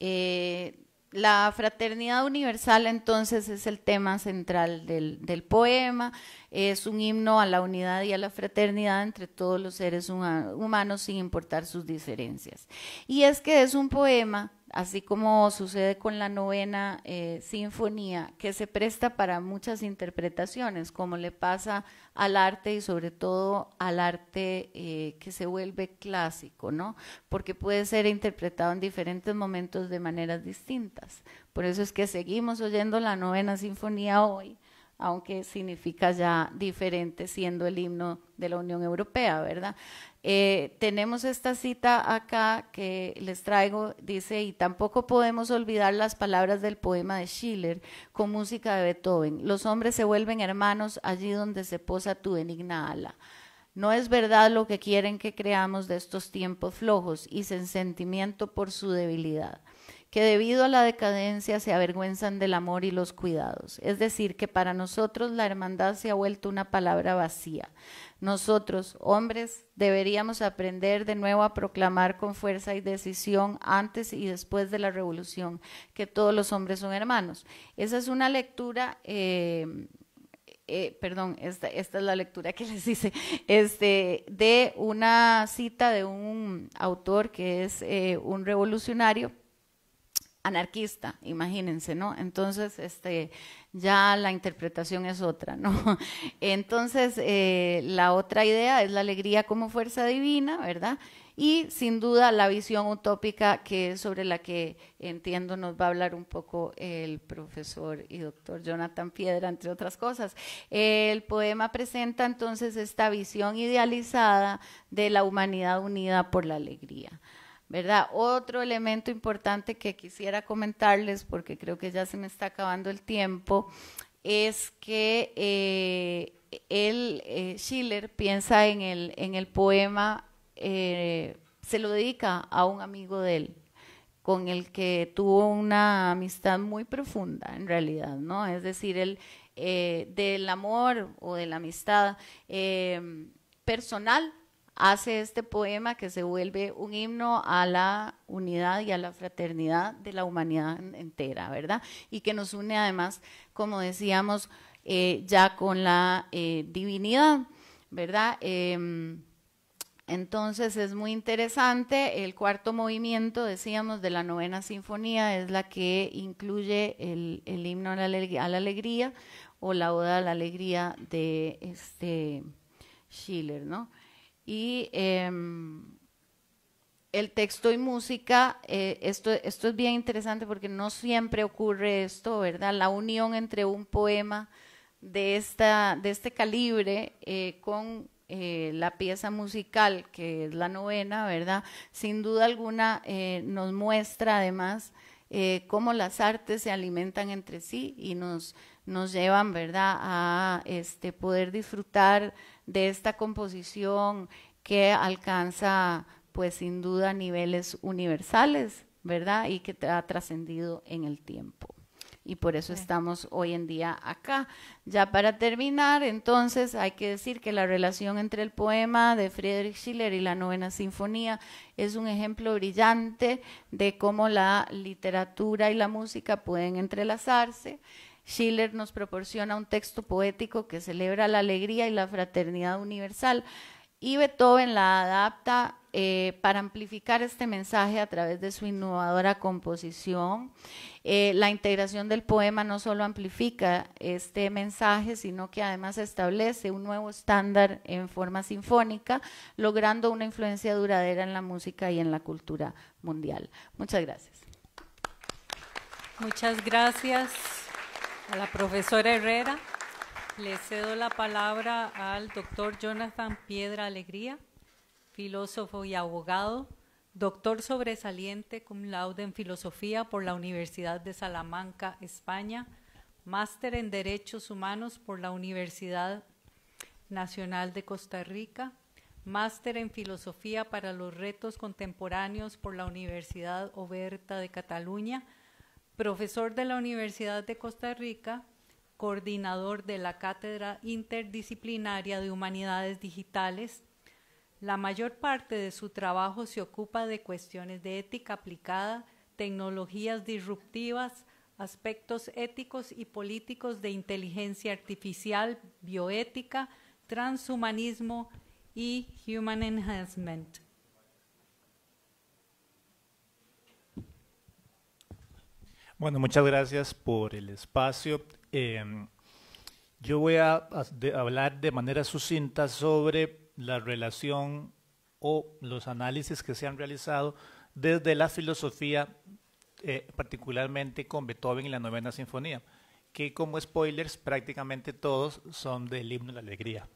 Eh, la fraternidad universal entonces es el tema central del, del, poema, es un himno a la unidad y a la fraternidad entre todos los seres humanos sin importar sus diferencias. Y es que es un poema así como sucede con la novena eh, sinfonía, que se presta para muchas interpretaciones, como le pasa al arte y sobre todo al arte eh, que se vuelve clásico, ¿no? Porque puede ser interpretado en diferentes momentos de maneras distintas. Por eso es que seguimos oyendo la novena sinfonía hoy, aunque significa ya diferente siendo el himno de la Unión Europea, ¿verdad? Eh, tenemos esta cita acá que les traigo, dice, y tampoco podemos olvidar las palabras del poema de Schiller con música de Beethoven. Los hombres se vuelven hermanos allí donde se posa tu benigna ala. No es verdad lo que quieren que creamos de estos tiempos flojos y sin sentimiento por su debilidad que debido a la decadencia se avergüenzan del amor y los cuidados. Es decir, que para nosotros la hermandad se ha vuelto una palabra vacía. Nosotros, hombres, deberíamos aprender de nuevo a proclamar con fuerza y decisión antes y después de la revolución que todos los hombres son hermanos. Esa es una lectura... Eh, eh, perdón, esta, es la lectura que les hice, este, de una cita de un autor que es eh, un revolucionario, anarquista, imagínense, ¿no? Entonces, este, ya la interpretación es otra, ¿no? Entonces, eh, la otra idea es la alegría como fuerza divina, ¿verdad? Y sin duda la visión utópica que es sobre la que entiendo nos va a hablar un poco el profesor y doctor Jonathan Piedra, entre otras cosas. El poema presenta entonces esta visión idealizada de la humanidad unida por la alegría. ¿verdad? Otro elemento importante que quisiera comentarles, porque creo que ya se me está acabando el tiempo, es que eh, él, eh, Schiller piensa en el, en el poema, eh, se lo dedica a un amigo de él, con el que tuvo una amistad muy profunda en realidad, ¿no? Es decir, él, del amor o de la amistad personal hace este poema que se vuelve un himno a la unidad y a la fraternidad de la humanidad entera, ¿verdad? Y que nos une además, como decíamos, eh, ya con la eh, divinidad, ¿verdad? Em, entonces es muy interesante, el cuarto movimiento, decíamos, de la novena sinfonía es la que incluye el, himno a la, alegría o la oda a la alegría de este Schiller, ¿no? Y em, el texto y música, eh, esto, esto es bien interesante porque no siempre ocurre esto, ¿verdad? La unión entre un poema de, esta, de este calibre eh, con eh, la pieza musical, que es la novena, ¿verdad? Sin duda alguna nos muestra además cómo las artes se alimentan entre sí y nos, nos llevan, ¿verdad?, a este, poder disfrutar de esta composición que alcanza, pues sin duda, niveles universales, ¿verdad?, y que ha trascendido en el tiempo y por eso estamos hoy en día acá. Ya para terminar, entonces hay que decir que la relación entre el poema de Friedrich Schiller y la novena sinfonía es un ejemplo brillante de cómo la literatura y la música pueden entrelazarse. Schiller nos proporciona un texto poético que celebra la alegría y la fraternidad universal y Beethoven la adapta eh, para amplificar este mensaje a través de su innovadora composición. Eh, la integración del poema no solo amplifica este mensaje, sino que además establece un nuevo estándar en forma sinfónica, logrando una influencia duradera en la música y en la cultura mundial. Muchas gracias. Muchas gracias. A la profesora Herrera. Le cedo la palabra al doctor Jonathan Piedra Alegría, filósofo y abogado, doctor sobresaliente cum laude en filosofía por la Universidad de Salamanca, España, máster en derechos humanos por la Universidad Nacional de Costa Rica, máster en filosofía para los retos contemporáneos por la Universidad Oberta de Cataluña profesor de la Universidad de Costa Rica, coordinador de la Cátedra Interdisciplinaria de Humanidades Digitales. La mayor parte de su trabajo se ocupa de cuestiones de ética aplicada, tecnologías disruptivas, aspectos éticos y políticos de inteligencia artificial, bioética, transhumanismo y human enhancement. Bueno, muchas gracias por el espacio. Em, yo voy a, hablar de manera sucinta sobre la relación o los análisis que se han realizado desde la filosofía, eh, particularmente con Beethoven y la Novena Sinfonía que como spoilers prácticamente todos son del himno de la alegría.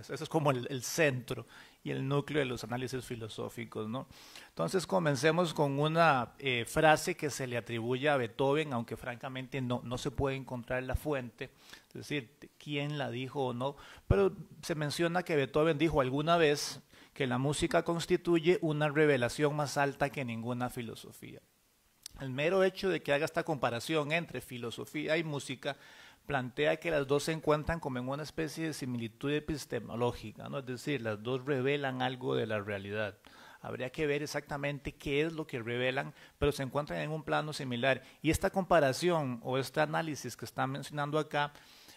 Eso es como el, centro y el núcleo de los análisis filosóficos. Entonces comencemos con una eh, frase que se le atribuye a Beethoven, aunque francamente no, no se puede encontrar la fuente, es decir, quién la dijo o no, pero se menciona que Beethoven dijo alguna vez que la música constituye una revelación más alta que ninguna filosofía. El mero hecho de que haga esta comparación entre filosofía y música plantea que las dos se encuentran como en una especie de similitud epistemológica, ¿no? es decir, las dos revelan algo de la realidad. Habría que ver exactamente qué es lo que revelan, pero se encuentran en un plano similar. Y esta comparación o este análisis que está mencionando acá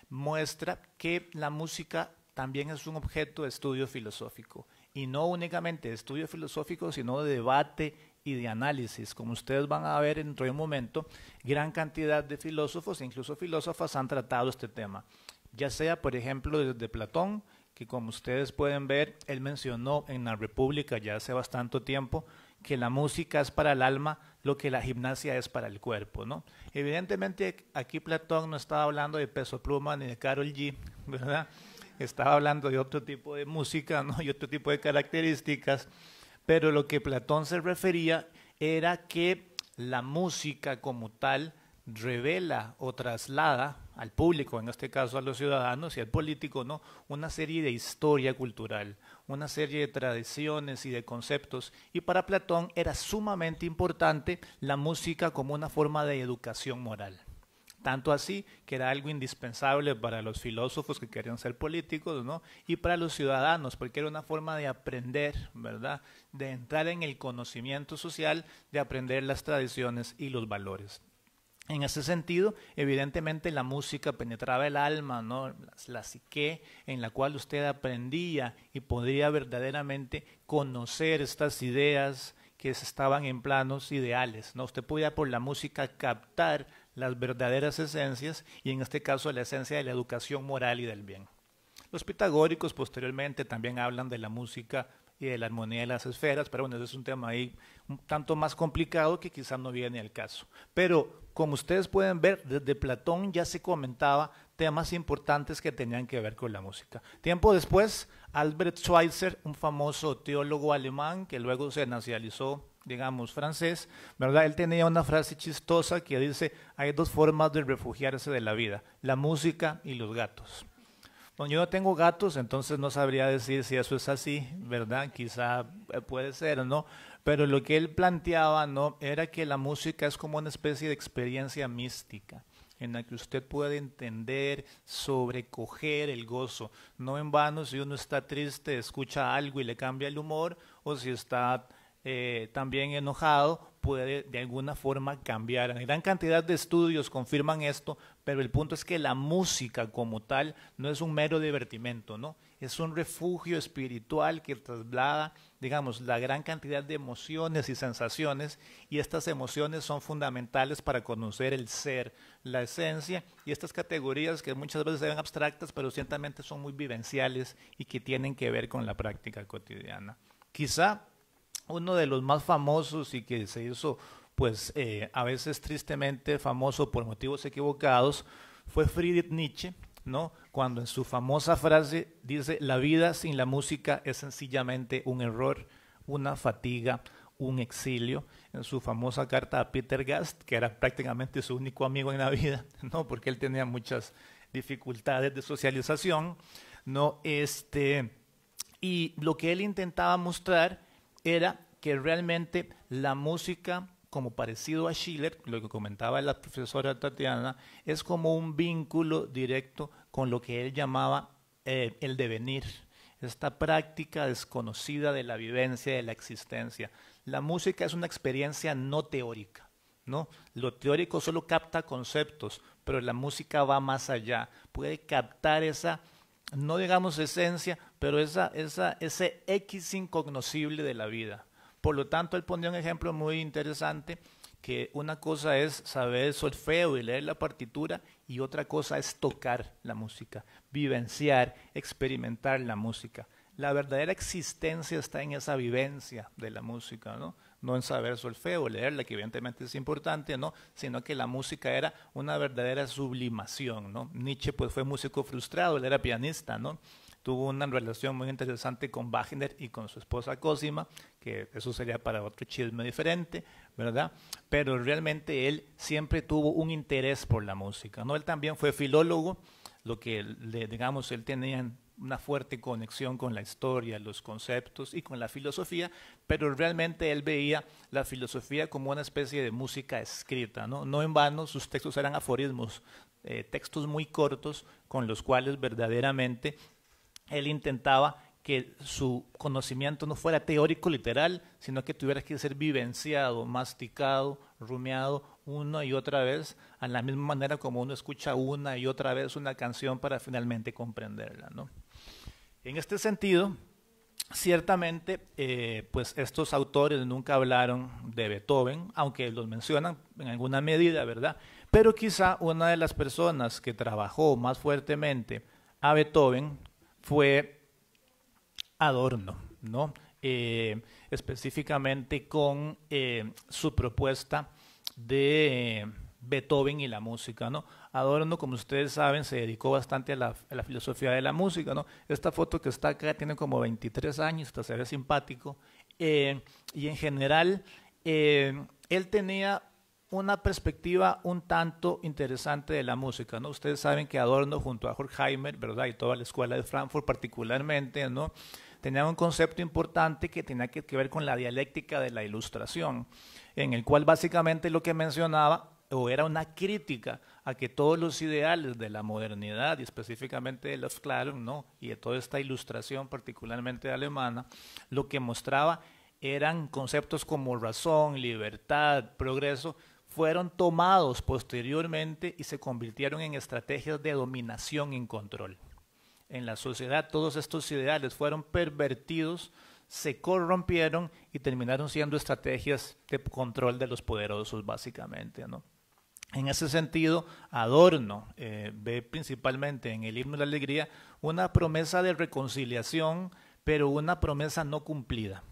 muestra que la música también es un objeto de estudio filosófico, y no únicamente de estudio filosófico, sino de debate y de análisis. Como ustedes van a ver dentro de un momento, gran cantidad de filósofos, e incluso filósofas, han tratado este tema. Ya sea, por ejemplo, desde Platón, que como ustedes pueden ver, él mencionó en la República ya hace bastante tiempo que la música es para el alma lo que la gimnasia es para el cuerpo, ¿no? Evidentemente aquí Platón no estaba hablando de Peso Pluma ni de Carol G, ¿verdad? Estaba hablando de otro tipo de música, ¿no? Y otro tipo de características pero lo que Platón se refería era que la música como tal revela o traslada al público, en este caso a los ciudadanos y al político, ¿no? una serie de historia cultural, una serie de tradiciones y de conceptos. Y para Platón era sumamente importante la música como una forma de educación moral tanto así que era algo indispensable para los filósofos que querían ser políticos, ¿no? Y para los ciudadanos, porque era una forma de aprender, ¿verdad? De entrar en el conocimiento social, de aprender las tradiciones y los valores. En ese sentido, evidentemente la música penetraba el alma, ¿no? la, psique, en la cual usted aprendía y podía verdaderamente conocer estas ideas que estaban en planos ideales. ¿no? Usted podía por la música captar las verdaderas esencias y en este caso la esencia de la educación moral y del bien. Los pitagóricos posteriormente también hablan de la música y de la armonía de las esferas, pero bueno, ese es un tema ahí un tanto más complicado que quizás no viene al caso. Pero como ustedes pueden ver, desde Platón ya se comentaba temas importantes que tenían que ver con la música. Tiempo después, Albert Schweitzer, un famoso teólogo alemán que luego se nacionalizó digamos, francés, ¿verdad? Él tenía una frase chistosa que dice, hay dos formas de refugiarse de la vida, la música y los gatos. Bueno, yo no tengo gatos, entonces no sabría decir si eso es así, ¿verdad? Quizá eh, puede ser, ¿no? Pero lo que él planteaba, ¿no? Era que la música es como una especie de experiencia mística en la que usted puede entender, sobrecoger el gozo. No en vano si uno está triste, escucha algo y le cambia el humor, o si está eh, también enojado, puede de alguna forma cambiar. Una gran cantidad de estudios confirman esto, pero el punto es que la música como tal no es un mero divertimento, ¿no? Es un refugio espiritual que traslada, digamos, la gran cantidad de emociones y sensaciones, y estas emociones son fundamentales para conocer el ser, la esencia, y estas categorías que muchas veces se ven abstractas, pero ciertamente son muy vivenciales y que tienen que ver con la práctica cotidiana. Quizá uno de los más famosos y que se hizo pues eh, a veces tristemente famoso por motivos equivocados fue Friedrich Nietzsche, ¿no? Cuando en su famosa frase dice, la vida sin la música es sencillamente un error, una fatiga, un exilio, en su famosa carta a Peter Gast, que era prácticamente su único amigo en la vida, ¿no? Porque él tenía muchas dificultades de socialización, ¿no? Este, y lo que él intentaba mostrar era que realmente la música, como parecido a Schiller, lo que comentaba la profesora Tatiana, es como un vínculo directo con lo que él llamaba eh, el devenir, esta práctica desconocida de la vivencia, de la existencia. La música es una experiencia no teórica. ¿No? Lo teórico solo capta conceptos, pero la música va más allá, puede captar esa no digamos esencia, pero esa, esa, ese X incognoscible de la vida. Por lo tanto, él pone un ejemplo muy interesante, que una cosa es saber solfeo y leer la partitura y otra cosa es tocar la música, vivenciar, experimentar la música. La verdadera existencia está en esa vivencia de la música, ¿no? no en saber solfeo, leerla, que evidentemente es importante, ¿no? sino que la música era una verdadera sublimación. ¿no? Nietzsche pues, fue músico frustrado, él era pianista, ¿no? tuvo una relación muy interesante con Wagner y con su esposa Cosima, que eso sería para otro chisme diferente, ¿verdad? Pero realmente él siempre tuvo un interés por la música. ¿no? Él también fue filólogo, lo que, le, digamos, él tenía una fuerte conexión con la historia, los conceptos y con la filosofía, pero realmente él veía la filosofía como una especie de música escrita. No, no en vano sus textos eran aforismos, eh, textos muy cortos con los cuales verdaderamente él intentaba que su conocimiento no fuera teórico literal, sino que tuviera que ser vivenciado, masticado, rumiado una y otra vez, a la misma manera como uno escucha una y otra vez una canción para finalmente comprenderla, ¿no? En este sentido, ciertamente, eh, pues estos autores nunca hablaron de Beethoven, aunque los mencionan en alguna medida, ¿verdad? Pero quizá una de las personas que trabajó más fuertemente a Beethoven fue Adorno, ¿no? Eh, específicamente con eh, su propuesta de Beethoven y la música, ¿no? Adorno, como ustedes saben, se dedicó bastante a la, filosofía de la música, ¿no? Esta foto que está acá tiene como 23 años, hasta se ve simpático, eh, y en general eh, él tenía una perspectiva un tanto interesante de la música, ¿no? Ustedes saben que Adorno junto a Horkheimer, ¿verdad? Y toda la escuela de Frankfurt particularmente, ¿no? Tenía un concepto importante que tenía que ver con la dialéctica de la ilustración, en el cual básicamente lo que mencionaba o era una crítica a que todos los ideales de la modernidad y específicamente de los claros, ¿no? y de toda esta ilustración particularmente alemana, lo que mostraba eran conceptos como razón, libertad, progreso, fueron tomados posteriormente y se convirtieron en estrategias de dominación y control. En la sociedad todos estos ideales fueron pervertidos, se corrompieron y terminaron siendo estrategias de control de los poderosos básicamente, ¿no? En ese sentido, Adorno eh, ve principalmente en el himno de la alegría una promesa de reconciliación, pero una promesa no cumplida.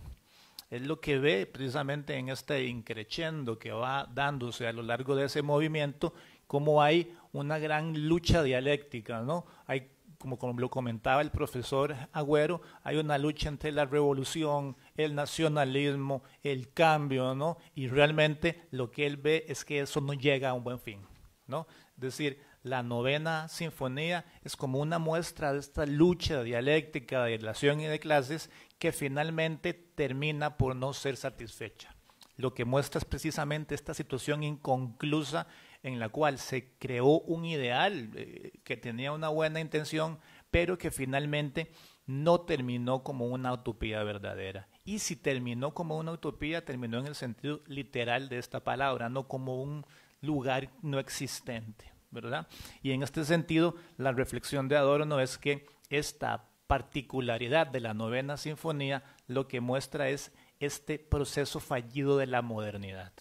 Es lo que ve precisamente en este increchendo que va dándose a lo largo de ese movimiento, como hay una gran lucha dialéctica, ¿no? Hay como, como lo comentaba el profesor Agüero, hay una lucha entre la revolución, el nacionalismo, el cambio, ¿no? Y realmente lo que él ve es que eso no llega a un buen fin, ¿no? Es decir, la novena sinfonía es como una muestra de esta lucha dialéctica de relación y de clases que finalmente termina por no ser satisfecha. Lo que muestra es precisamente esta situación inconclusa en la cual se creó un ideal eh, que tenía una buena intención, pero que finalmente no terminó como una utopía verdadera. Y si terminó como una utopía, terminó en el sentido literal de esta palabra, no como un lugar no existente, ¿verdad? Y en este sentido, la reflexión de Adorno es que esta particularidad de la novena sinfonía lo que muestra es este proceso fallido de la modernidad.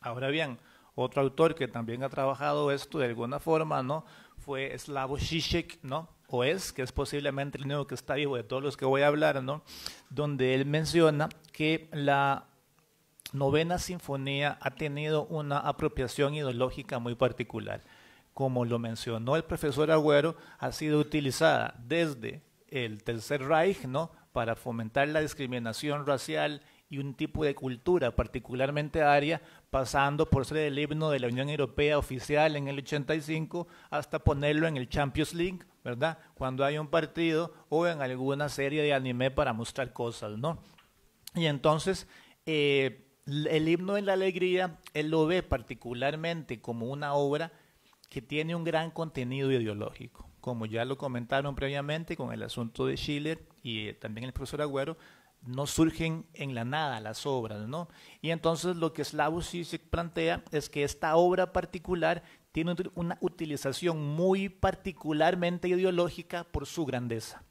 Ahora bien, otro autor que también ha trabajado esto de alguna forma, ¿no? Fue Slavo Žižek, ¿no? O es, que es posiblemente el único que está vivo de todos los que voy a hablar, ¿no? Donde él menciona que la novena sinfonía ha tenido una apropiación ideológica muy particular. Como lo mencionó el profesor Agüero, ha sido utilizada desde el Tercer Reich, ¿no? Para fomentar la discriminación racial y un tipo de cultura particularmente aria, pasando por ser el himno de la Unión Europea oficial en el 85 hasta ponerlo en el Champions League, ¿verdad? Cuando hay un partido o en alguna serie de anime para mostrar cosas, ¿no? Y entonces, eh, el himno de la alegría, él lo ve particularmente como una obra que tiene un gran contenido ideológico. Como ya lo comentaron previamente con el asunto de Schiller y eh, también el profesor Agüero, no surgen en la nada las obras, ¿no? Y entonces lo que Slavoj Zizek plantea es que esta obra particular tiene una utilización muy particularmente ideológica por su grandeza.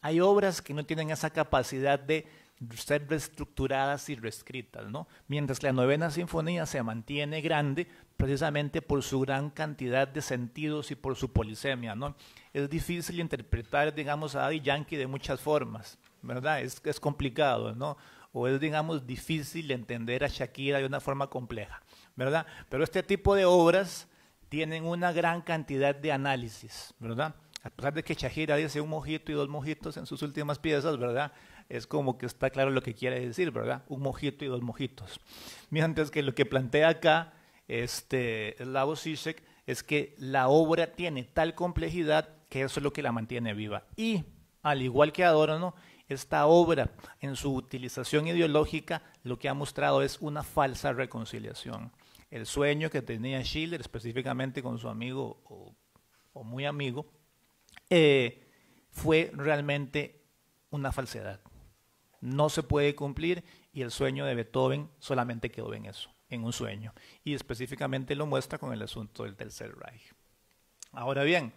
Hay obras que no tienen esa capacidad de ser reestructuradas y reescritas, ¿no? Mientras la novena sinfonía se mantiene grande precisamente por su gran cantidad de sentidos y por su polisemia, ¿no? Es difícil interpretar, digamos, a Yankee de muchas formas. ¿verdad? Es, complicado, ¿no? O es, digamos, difícil entender a Shakira de una forma compleja, ¿verdad? Pero este tipo de obras tienen una gran cantidad de análisis, ¿verdad? A pesar de que Shakira dice un mojito y dos mojitos en sus últimas piezas, ¿verdad? es como que está claro lo que quiere decir, ¿verdad? Un mojito y dos mojitos. Mientras que lo que plantea acá este, Slavoj es que la obra tiene tal complejidad que eso es lo que la mantiene viva. Y, al igual que Adorno, esta obra, en su utilización ideológica, lo que ha mostrado es una falsa reconciliación. El sueño que tenía Schiller, específicamente con su amigo o, muy amigo, eh, fue realmente una falsedad. No se puede cumplir y el sueño de Beethoven solamente quedó en eso, en un sueño. Y específicamente lo muestra con el asunto del Tercer Reich. Ahora bien,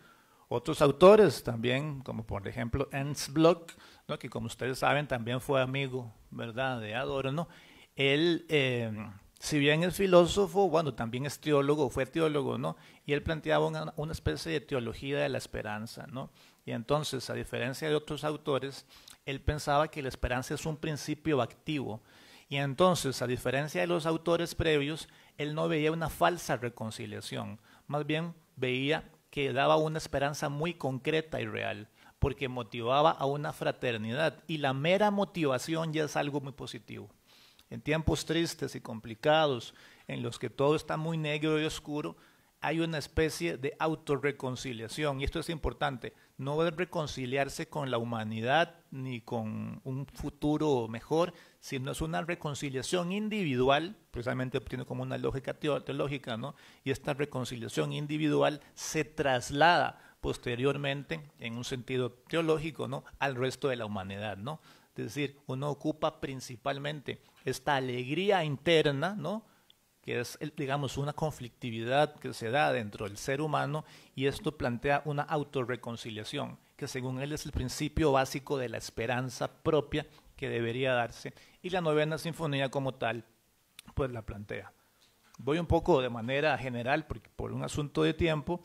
otros autores también, como por ejemplo Ernst Bloch, ¿no? que como ustedes saben también fue amigo ¿verdad? de Adorno, él, eh, si bien es filósofo, bueno, también es teólogo, fue teólogo, ¿no? Y él planteaba una, una especie de teología de la esperanza, ¿no? Y entonces, a diferencia de otros autores, él pensaba que la esperanza es un principio activo. Y entonces, a diferencia de los autores previos, él no veía una falsa reconciliación, más bien veía que daba una esperanza muy concreta y real, porque motivaba a una fraternidad y la mera motivación ya es algo muy positivo. En tiempos tristes y complicados, en los que todo está muy negro y oscuro, hay una especie de autorreconciliación, y esto es importante, no es reconciliarse con la humanidad ni con un futuro mejor, sino es una reconciliación individual, precisamente tiene como una lógica teológica, ¿no? Y esta reconciliación individual se traslada posteriormente, en un sentido teológico, ¿no? Al resto de la humanidad, ¿no? Es decir, uno ocupa principalmente esta alegría interna, ¿no? que es, digamos, una conflictividad que se da dentro del ser humano y esto plantea una autorreconciliación, que según él es el principio básico de la esperanza propia que debería darse y la novena sinfonía como tal pues la plantea. Voy un poco de manera general por un asunto de tiempo,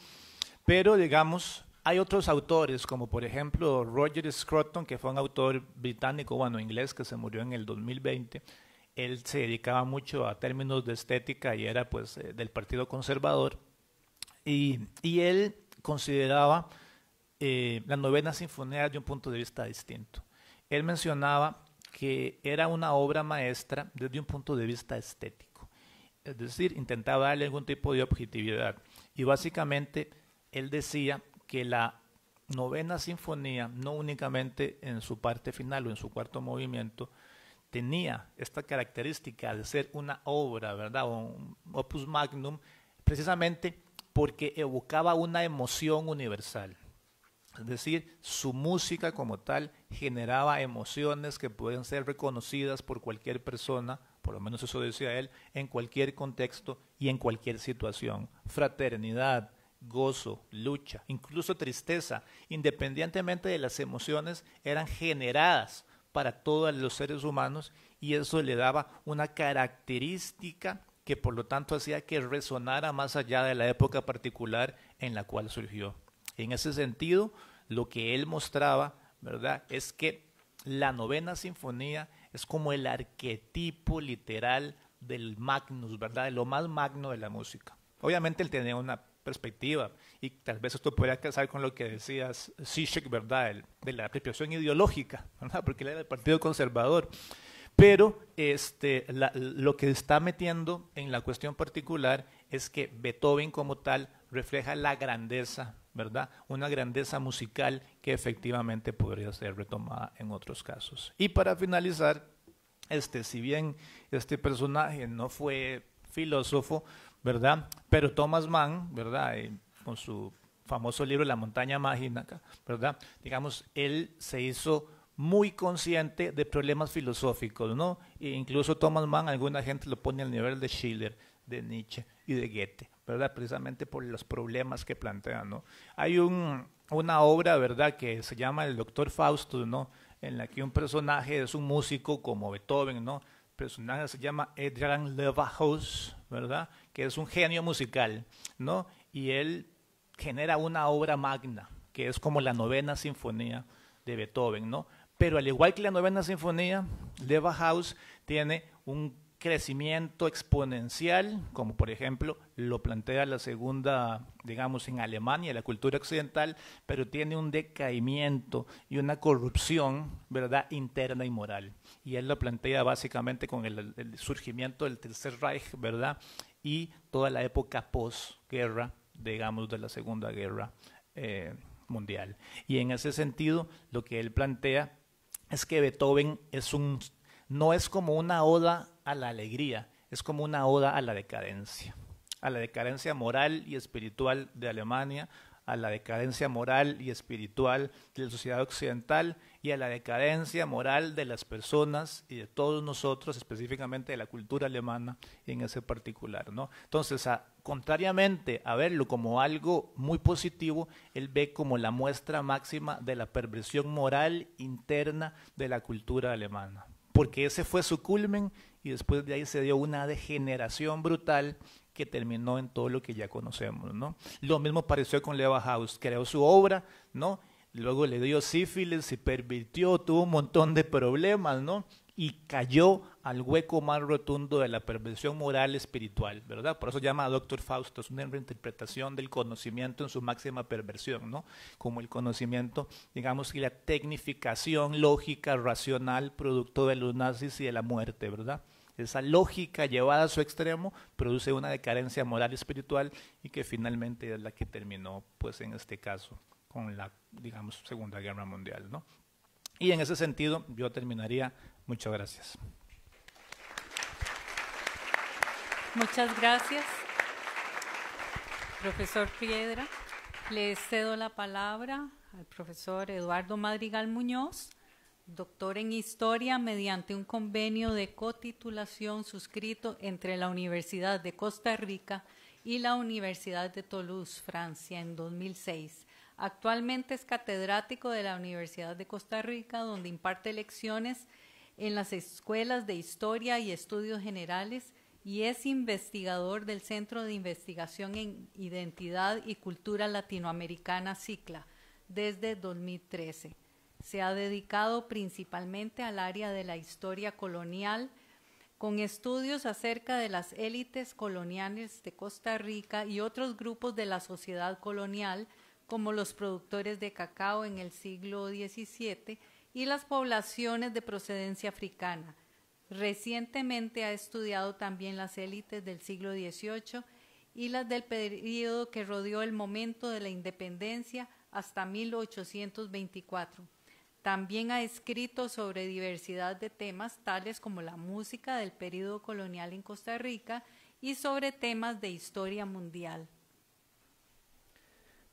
pero digamos, hay otros autores como por ejemplo Roger Scruton, que fue un autor británico, bueno, inglés, que se murió en el 2020. Él se dedicaba mucho a términos de estética y era pues eh, del Partido Conservador. Y, él consideraba eh, la novena sinfonía de un punto de vista distinto él mencionaba que era una obra maestra desde un punto de vista estético. Es decir, intentaba darle algún tipo de objetividad. Y básicamente él decía que la novena sinfonía, no únicamente en su parte final o en su cuarto movimiento, tenía esta característica de ser una obra, ¿verdad? Un opus magnum, precisamente porque evocaba una emoción universal. Es decir, su música como tal generaba emociones que pueden ser reconocidas por cualquier persona, por lo menos eso decía él, en cualquier contexto y en cualquier situación. Fraternidad, gozo, lucha, incluso tristeza, independientemente de las emociones, eran generadas para todos los seres humanos y eso le daba una característica que por lo tanto hacía que resonara más allá de la época particular en la cual surgió. En ese sentido, lo que él mostraba, ¿verdad? Es que la novena sinfonía es como el arquetipo literal del magnus, ¿verdad? De lo más magno de la música. Obviamente él tenía una perspectiva y tal vez esto podría casar con lo que decías Zizek, ¿verdad? de la apropiación ideológica, ¿verdad? Porque él era del Partido Conservador. Pero este, lo que está metiendo en la cuestión particular es que Beethoven como tal refleja la grandeza ¿verdad? Una grandeza musical que efectivamente podría ser retomada en otros casos. Y para finalizar, este, si bien este personaje no fue filósofo, ¿verdad? Pero Thomas Mann, ¿verdad? Eh, con su famoso libro La montaña mágica, ¿verdad? Digamos, él se hizo muy consciente de problemas filosóficos, ¿no? E incluso Thomas Mann, alguna gente lo pone al nivel de Schiller, de Nietzsche y de Goethe, Precisamente por los problemas que plantean, ¿no? Hay una obra, ¿verdad?, que se llama El Doctor Fausto, ¿no? En la que un personaje es un músico como Beethoven, ¿no? El personaje se llama Adrian Levahaus, ¿verdad?, que es un genio musical, ¿no? Y él genera una obra magna, que es como la novena sinfonía de Beethoven, ¿no? Pero al igual que la novena sinfonía, Levahaus tiene un crecimiento exponencial, como por ejemplo lo plantea la segunda, digamos, en Alemania, la cultura occidental, pero tiene un decaimiento y una corrupción, ¿verdad?, interna y moral. Y él lo plantea básicamente con el, surgimiento del Tercer Reich, ¿verdad?, y toda la época posguerra, digamos, de la Segunda Guerra eh, Mundial. Y en ese sentido, lo que él plantea es que Beethoven es un, no es como una oda a la alegría, es como una oda a la decadencia, a la decadencia moral y espiritual de Alemania, a la decadencia moral y espiritual de la sociedad occidental y a la decadencia moral de las personas y de todos nosotros, específicamente de la cultura alemana en ese particular. ¿no? Entonces, a, contrariamente a verlo como algo muy positivo, él ve como la muestra máxima de la perversión moral interna de la cultura alemana porque ese fue su culmen y después de ahí se dio una degeneración brutal que terminó en todo lo que ya conocemos, ¿no? Lo mismo pareció con Leva House, creó su obra, ¿no? Luego le dio sífilis, y pervirtió, tuvo un montón de problemas, ¿no? Y cayó al hueco más rotundo de la perversión moral espiritual, ¿verdad? Por eso llama a Doctor Fausto, es una reinterpretación del conocimiento en su máxima perversión, ¿no? Como el conocimiento, digamos, y la tecnificación lógica, racional, producto de los nazis y de la muerte, ¿verdad? Esa lógica llevada a su extremo produce una decadencia moral espiritual y que finalmente es la que terminó, pues en este caso, con la, digamos, Segunda Guerra Mundial, ¿no? Y en ese sentido, yo terminaría. Muchas gracias. Muchas gracias. Profesor Piedra, le cedo la palabra al profesor Eduardo Madrigal Muñoz, doctor en Historia mediante un convenio de cotitulación suscrito entre la Universidad de Costa Rica y la Universidad de Toulouse, Francia, en 2006. Actualmente es catedrático de la Universidad de Costa Rica, donde imparte lecciones en las escuelas de historia y estudios generales y es investigador del Centro de Investigación en Identidad y Cultura Latinoamericana CICLA desde 2013. Se ha dedicado principalmente al área de la historia colonial, con estudios acerca de las élites coloniales de Costa Rica y otros grupos de la sociedad colonial, como los productores de cacao en el siglo XVII y las poblaciones de procedencia africana, Recientemente ha estudiado también las élites del siglo XVIII y las del periodo que rodeó el momento de la independencia hasta 1824. También ha escrito sobre diversidad de temas tales como la música del periodo colonial en Costa Rica y sobre temas de historia mundial.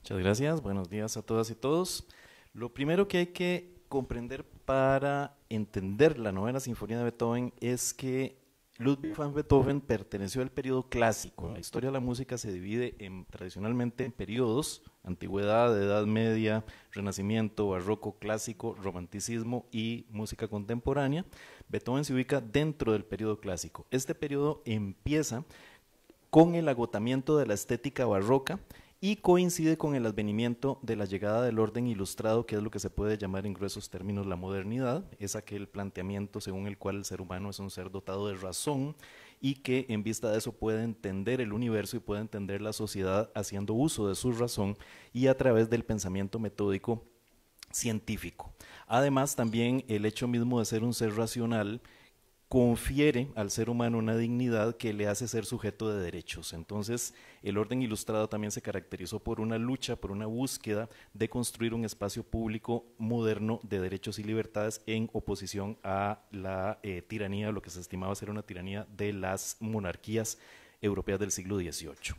Muchas gracias, buenos días a todas y todos. Lo primero que hay que comprender para entender la novela sinfonía de Beethoven es que Ludwig van Beethoven perteneció al periodo clásico. La historia de la música se divide en, tradicionalmente en periodos, antigüedad, edad media, renacimiento, barroco, clásico, romanticismo y música contemporánea. Beethoven se ubica dentro del periodo clásico. Este periodo empieza con el agotamiento de la estética barroca y coincide con el advenimiento de la llegada del orden ilustrado, que es lo que se puede llamar en gruesos términos la modernidad, es aquel planteamiento según el cual el ser humano es un ser dotado de razón y que en vista de eso puede entender el universo y puede entender la sociedad haciendo uso de su razón y a través del pensamiento metódico científico. Además, también el hecho mismo de ser un ser racional confiere al ser humano una dignidad que le hace ser sujeto de derechos. Entonces, el orden ilustrado también se caracterizó por una lucha, por una búsqueda de construir un espacio público moderno de derechos y libertades en oposición a la eh, tiranía, lo que se estimaba ser una tiranía de las monarquías europeas del siglo XVIII.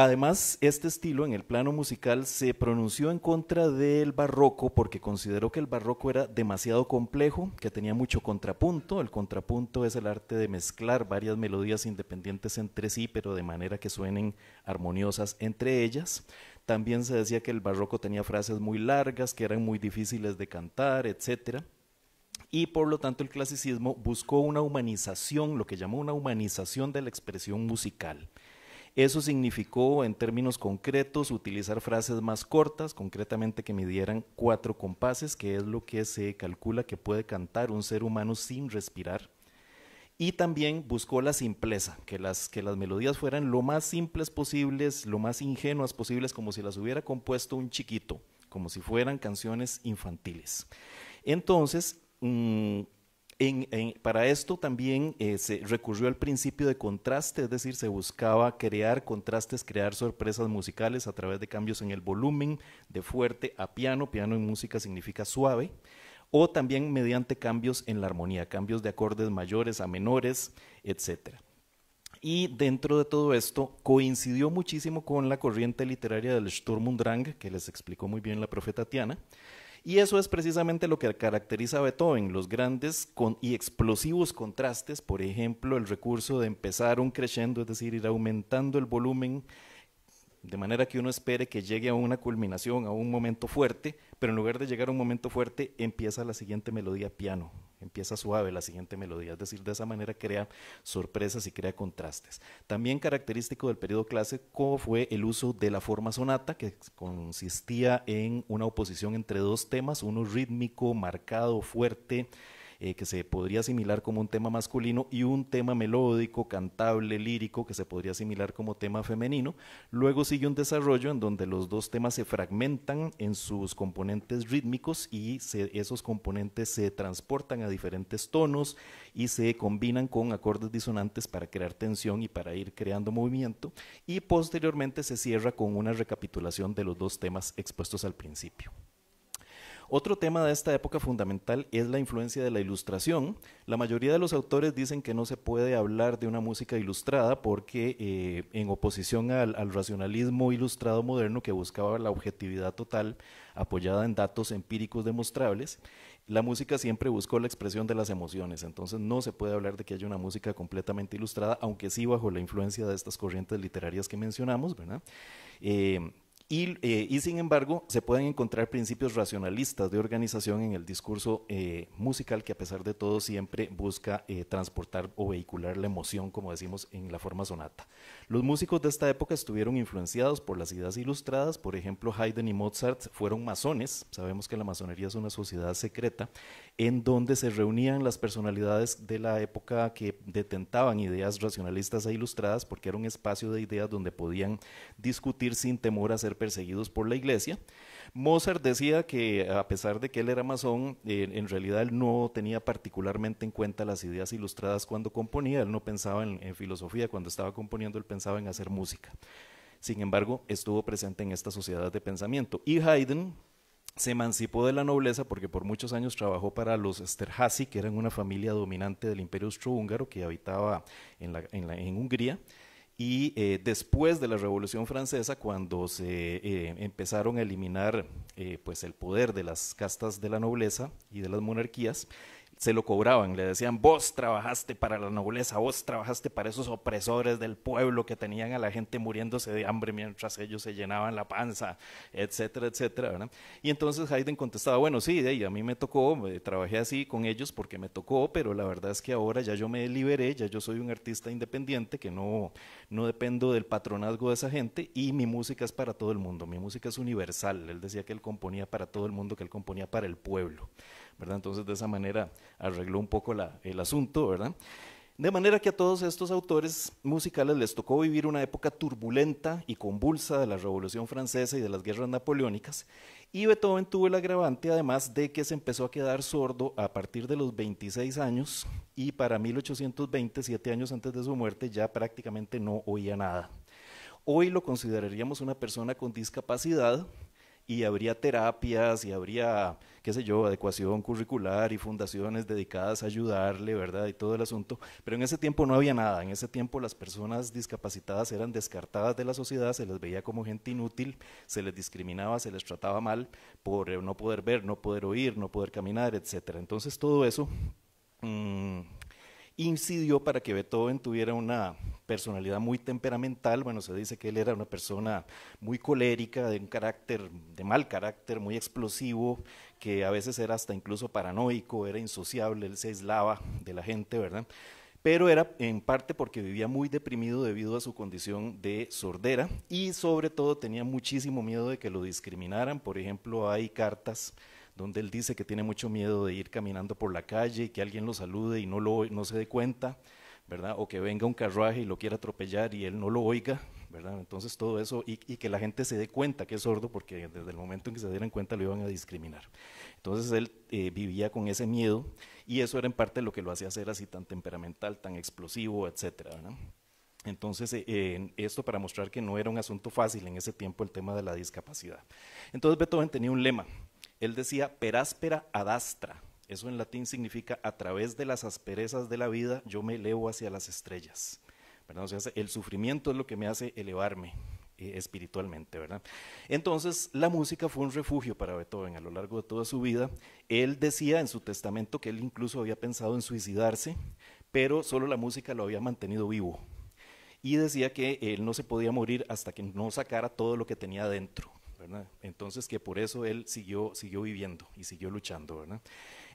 Además, este estilo en el plano musical se pronunció en contra del barroco porque consideró que el barroco era demasiado complejo, que tenía mucho contrapunto. El contrapunto es el arte de mezclar varias melodías independientes entre sí, pero de manera que suenen armoniosas entre ellas. También se decía que el barroco tenía frases muy largas, que eran muy difíciles de cantar, etc. y por lo tanto el clasicismo buscó una humanización, lo que llamó una humanización de la expresión musical. Eso significó, en términos concretos, utilizar frases más cortas, concretamente que midieran cuatro compases, que es lo que se calcula que puede cantar un ser humano sin respirar. Y también buscó la simpleza, que las, que las melodías fueran lo más simples posibles, lo más ingenuas posibles, como si las hubiera compuesto un chiquito, como si fueran canciones infantiles. Entonces, mm, para esto también eh, se recurrió al principio de contraste, es decir, se buscaba crear contrastes, crear sorpresas musicales a través de cambios en el volumen, de fuerte a piano, piano en música significa suave, o también mediante cambios en la armonía, cambios de acordes mayores a menores, etc. Y dentro de todo esto coincidió muchísimo con la corriente literaria del Sturm und Drang, que les explicó muy bien la profeta Tiana, y eso es precisamente lo que caracteriza a Beethoven, los grandes con y explosivos contrastes, por ejemplo, el recurso de empezar un crescendo, es decir, ir aumentando el volumen de manera que uno espere que llegue a una culminación, a un momento fuerte, pero en lugar de llegar a un momento fuerte, empieza la siguiente melodía piano, empieza suave la siguiente melodía, es decir, de esa manera crea sorpresas y crea contrastes. También característico del periodo clásico fue el uso de la forma sonata, que consistía en una oposición entre dos temas, uno rítmico, marcado, fuerte, eh, que se podría asimilar como un tema masculino y un tema melódico, cantable, lírico, que se podría asimilar como tema femenino. Luego sigue un desarrollo en donde los dos temas se fragmentan en sus componentes rítmicos y esos componentes se transportan a diferentes tonos y se combinan con acordes disonantes para crear tensión y para ir creando movimiento. Y posteriormente se cierra con una recapitulación de los dos temas expuestos al principio. Otro tema de esta época fundamental es la influencia de la ilustración. La mayoría de los autores dicen que no se puede hablar de una música ilustrada porque eh, en oposición al, racionalismo ilustrado moderno que buscaba la objetividad total apoyada en datos empíricos demostrables, la música siempre buscó la expresión de las emociones, entonces no se puede hablar de que haya una música completamente ilustrada, aunque sí bajo la influencia de estas corrientes literarias que mencionamos, ¿verdad? Eh, eh, y, sin embargo, se pueden encontrar principios racionalistas de organización en el discurso eh, musical que a pesar de todo siempre busca eh, transportar o vehicular la emoción, como decimos en la forma sonata. Los músicos de esta época estuvieron influenciados por las ideas ilustradas, por ejemplo, Haydn y Mozart fueron masones, sabemos que la masonería es una sociedad secreta, en donde se reunían las personalidades de la época que detentaban ideas racionalistas e ilustradas, porque era un espacio de ideas donde podían discutir sin temor a ser perseguidos por la iglesia. Mozart decía que a pesar de que él era masón, en realidad él no tenía particularmente en cuenta las ideas ilustradas cuando componía, él no pensaba en, filosofía, cuando estaba componiendo él pensaba en hacer música. Sin embargo, estuvo presente en esta sociedad de pensamiento. Y Haydn, se emancipó de la nobleza porque por muchos años trabajó para los Esterházy, que eran una familia dominante del imperio austrohúngaro que habitaba en Hungría. Y eh, después de la Revolución Francesa, cuando se eh, empezaron a eliminar eh, pues el poder de las castas de la nobleza y de las monarquías, se lo cobraban, le decían, vos trabajaste para la nobleza, vos trabajaste para esos opresores del pueblo que tenían a la gente muriéndose de hambre mientras ellos se llenaban la panza, etcétera, etcétera. ¿verdad? Y entonces Haydn contestaba, bueno, sí, y a mí me tocó, eh, trabajé así con ellos porque me tocó, pero la verdad es que ahora ya yo me liberé, ya yo soy un artista independiente que no, no dependo del patronazgo de esa gente y mi música es para todo el mundo, mi música es universal. Él decía que él componía para todo el mundo, que él componía para el pueblo. Entonces de esa manera arregló un poco el asunto, ¿verdad? De manera que a todos estos autores musicales les tocó vivir una época turbulenta y convulsa de la Revolución Francesa y de las guerras napoleónicas, y Beethoven tuvo el agravante además de que se empezó a quedar sordo a partir de los 26 años y para 1827 años antes de su muerte ya prácticamente no oía nada. Hoy lo consideraríamos una persona con discapacidad y habría terapias y habría qué sé yo, adecuación curricular y fundaciones dedicadas a ayudarle, ¿verdad? Y todo el asunto. Pero en ese tiempo no había nada, en ese tiempo las personas discapacitadas eran descartadas de la sociedad, se les veía como gente inútil, se les discriminaba, se les trataba mal por eh, no poder ver, no poder oír, no poder caminar, etc. Entonces todo eso... Mm, incidió para que Beethoven tuviera una personalidad muy temperamental, bueno, se dice que él era una persona muy colérica, de un carácter, de mal carácter, muy explosivo, que a veces era hasta incluso paranoico, era insociable, él se aislaba de la gente, ¿verdad? Pero era en parte porque vivía muy deprimido debido a su condición de sordera y sobre todo tenía muchísimo miedo de que lo discriminaran. Por ejemplo, hay cartas donde él dice que tiene mucho miedo de ir caminando por la calle y que alguien lo salude y no, lo, no se dé cuenta, ¿verdad? O que venga un carruaje y lo quiera atropellar y él no lo oiga, entonces todo eso, y, que la gente se dé cuenta que es sordo, porque desde el momento en que se dieran cuenta lo iban a discriminar. Entonces él eh, vivía con ese miedo, y eso era en parte lo que lo hacía ser así tan temperamental, tan explosivo, etcétera, Entonces, eh, esto para mostrar que no era un asunto fácil en ese tiempo el tema de la discapacidad. Entonces Beethoven tenía un lema, él decía per aspera ad astra, eso en latín significa a través de las asperezas de la vida yo me elevo hacia las estrellas el sufrimiento es lo que me hace elevarme eh, espiritualmente, ¿verdad? Entonces, la música fue un refugio para Beethoven a lo largo de toda su vida. Él decía en su testamento que él incluso había pensado en suicidarse, pero solo la música lo había mantenido vivo. Y decía que él no se podía morir hasta que no sacara todo lo que tenía dentro. Entonces que por eso él siguió, siguió viviendo y siguió luchando, ¿verdad?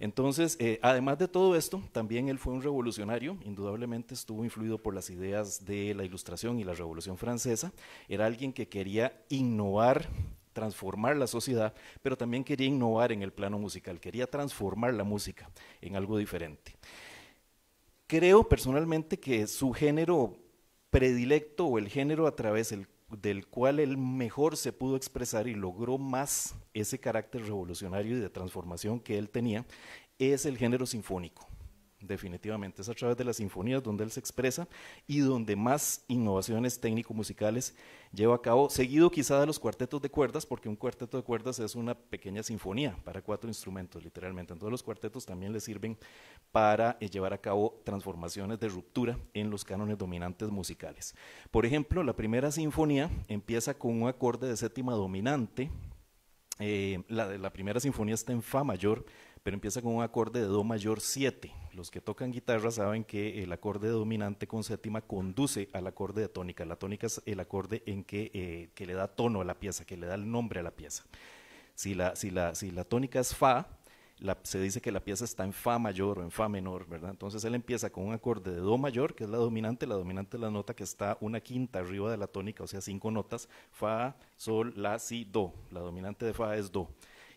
Entonces, eh, además de todo esto, también él fue un revolucionario, indudablemente estuvo influido por las ideas de la Ilustración y la Revolución Francesa, era alguien que quería innovar transformar la sociedad, pero también quería innovar en el plano musical, quería transformar la música en algo diferente. Creo personalmente que su género predilecto o el género a través del del cual él mejor se pudo expresar y logró más ese carácter revolucionario y de transformación que él tenía, es el género sinfónico definitivamente. Es a través de las sinfonías donde él se expresa y donde más innovaciones técnico-musicales lleva a cabo, seguido quizá de los cuartetos de cuerdas, porque un cuarteto de cuerdas es una pequeña sinfonía para cuatro instrumentos, literalmente. Entonces los cuartetos también le sirven para eh, llevar a cabo transformaciones de ruptura en los cánones dominantes musicales. Por ejemplo, la primera sinfonía empieza con un acorde de séptima dominante. Eh, la primera sinfonía está en Fa mayor, pero empieza con un acorde de Do mayor 7. Los que tocan guitarra saben que el acorde dominante con séptima conduce al acorde de tónica. La tónica es el acorde en que, eh, le da tono a la pieza, que le da el nombre a la pieza. Si la, si la, tónica es Fa, se dice que la pieza está en Fa mayor o en Fa menor, ¿verdad? Entonces él empieza con un acorde de Do mayor, que es la dominante, la dominante es la nota que está una quinta arriba de la tónica, o sea, cinco notas, Fa, Sol, La, Si, Do. La dominante de Fa es Do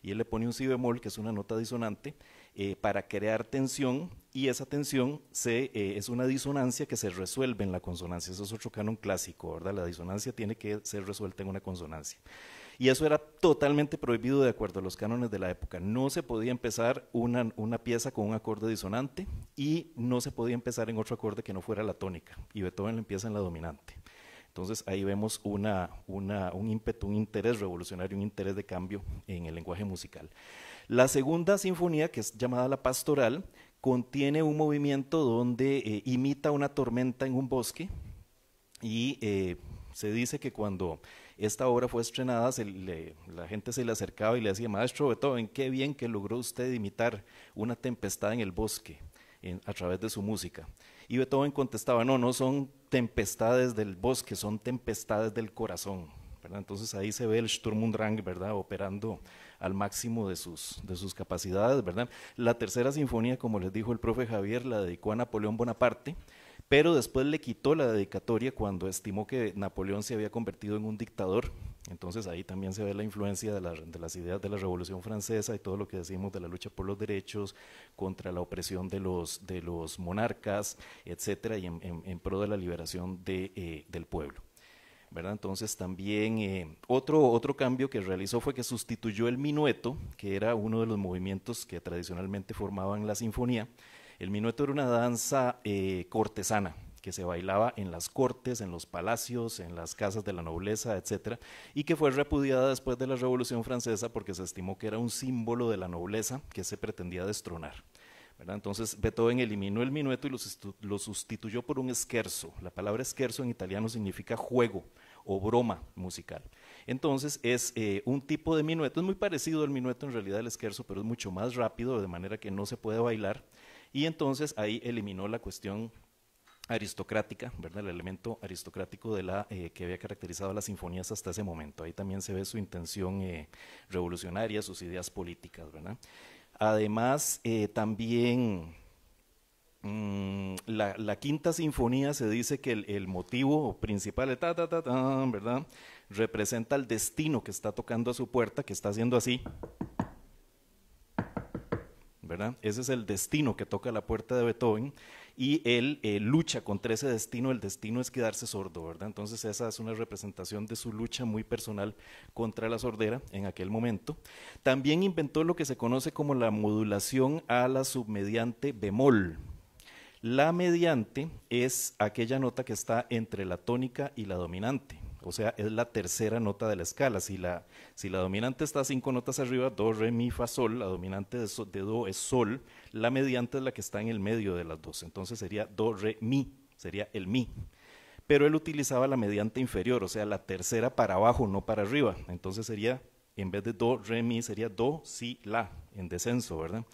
y él le pone un si bemol, que es una nota disonante, eh, para crear tensión y esa tensión eh, es una disonancia que se resuelve en la consonancia. Eso es otro canon clásico, ¿verdad? La disonancia tiene que ser resuelta en una consonancia. Y eso era totalmente prohibido de acuerdo a los cánones de la época. No se podía empezar una, una, pieza con un acorde disonante y no se podía empezar en otro acorde que no fuera la tónica. Y Beethoven empieza en la dominante. Entonces ahí vemos un ímpetu, un interés revolucionario, un interés de cambio en el lenguaje musical. La segunda sinfonía, que es llamada la pastoral, contiene un movimiento donde eh, imita una tormenta en un bosque y eh, se dice que cuando esta obra fue estrenada, la gente se le acercaba y le decía, maestro Beethoven, qué bien que logró usted imitar una tempestad en el bosque a través de su música. Y Beethoven contestaba, no, no son tempestades del bosque, son tempestades del corazón. ¿verdad? Entonces ahí se ve el Sturm und Drang, ¿verdad? Operando al máximo de sus, de sus capacidades, ¿verdad? La tercera sinfonía, como les dijo el profe Javier, la dedicó a Napoleón Bonaparte, pero después le quitó la dedicatoria cuando estimó que Napoleón se había convertido en un dictador entonces ahí también se ve la influencia de, las ideas de la Revolución Francesa y todo lo que decimos de la lucha por los derechos, contra la opresión de los, monarcas, etcétera, y en, pro de la liberación eh, del pueblo. ¿verdad? Entonces también eh, otro, otro cambio que realizó fue que sustituyó el minueto, que era uno de los movimientos que tradicionalmente formaban la sinfonía. El minueto era una danza eh, cortesana, que se bailaba en las cortes, en los palacios, en las casas de la nobleza, etc., y que fue repudiada después de la Revolución Francesa porque se estimó que era un símbolo de la nobleza que se pretendía destronar. Entonces Beethoven eliminó el minueto y lo sustituyó por un esquerzo La palabra esquerzo en italiano significa juego o broma musical. Entonces es eh, un tipo de minueto, es muy parecido al minueto en realidad al scherzo, pero es mucho más rápido, de manera que no se puede bailar. Y entonces ahí eliminó la cuestión aristocrática, ¿verdad? el elemento aristocrático de la, eh, que había caracterizado las sinfonías hasta ese momento. Ahí también se ve su intención eh, revolucionaria, sus ideas políticas. ¿verdad? Además, eh, también mm, la, quinta sinfonía se dice que el, motivo principal, ¿verdad? representa el destino que está tocando a su puerta, que está haciendo así, ¿verdad? Ese es el destino que toca la puerta de Beethoven y él eh, lucha contra ese destino, el destino es quedarse sordo, ¿verdad? Entonces esa es una representación de su lucha muy personal contra la sordera en aquel momento. También inventó lo que se conoce como la modulación a la submediante bemol. La mediante es aquella nota que está entre la tónica y la dominante o sea, es la tercera nota de la escala. Si la, dominante está cinco notas arriba, do, re, mi, fa, sol, la dominante de, do es sol, la mediante es la que está en el medio de las dos, entonces sería do, re, mi, sería el mi pero él utilizaba la mediante inferior, o sea, la tercera para abajo, no para arriba. Entonces sería, en vez de do, re, mi, sería do, si, la, en descenso, ¿verdad?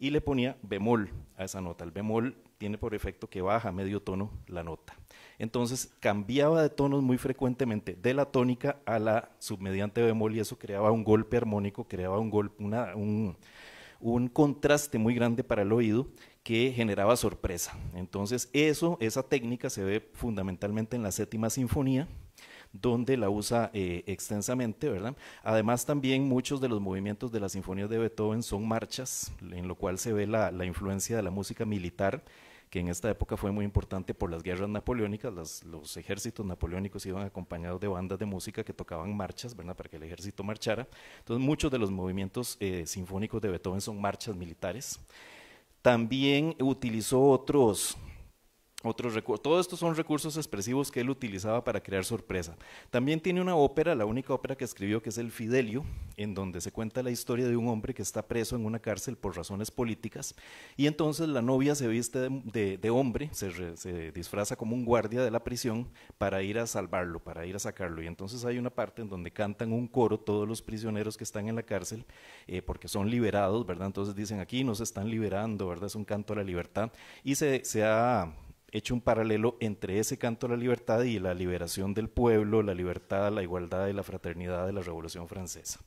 Y le ponía bemol a esa nota. El bemol tiene por efecto que baja medio tono la nota. Entonces cambiaba de tonos muy frecuentemente, de la tónica a la submediante bemol y eso creaba un golpe armónico, creaba un golpe, un, contraste muy grande para el oído que generaba sorpresa. Entonces eso, esa técnica se ve fundamentalmente en la séptima sinfonía, donde la usa eh, extensamente, ¿verdad? Además también muchos de los movimientos de las sinfonías de Beethoven son marchas, en lo cual se ve la influencia de la música militar que en esta época fue muy importante por las guerras napoleónicas, los ejércitos napoleónicos iban acompañados de bandas de música que tocaban marchas, ¿verdad? Para que el ejército marchara. Entonces muchos de los movimientos eh, sinfónicos de Beethoven son marchas militares. También utilizó otros otros Todos estos son recursos expresivos que él utilizaba para crear sorpresa. También tiene una ópera, la única ópera que escribió, que es El Fidelio, en donde se cuenta la historia de un hombre que está preso en una cárcel por razones políticas. Y entonces la novia se viste de, hombre, se, disfraza como un guardia de la prisión para ir a salvarlo, para ir a sacarlo. Y entonces hay una parte en donde cantan un coro todos los prisioneros que están en la cárcel, eh, porque son liberados, ¿verdad? Entonces dicen aquí nos están liberando, ¿verdad? Es un canto a la libertad. Y se ha hecho un paralelo entre ese canto a la libertad y la liberación del pueblo, la libertad, la igualdad y la fraternidad de la Revolución Francesa.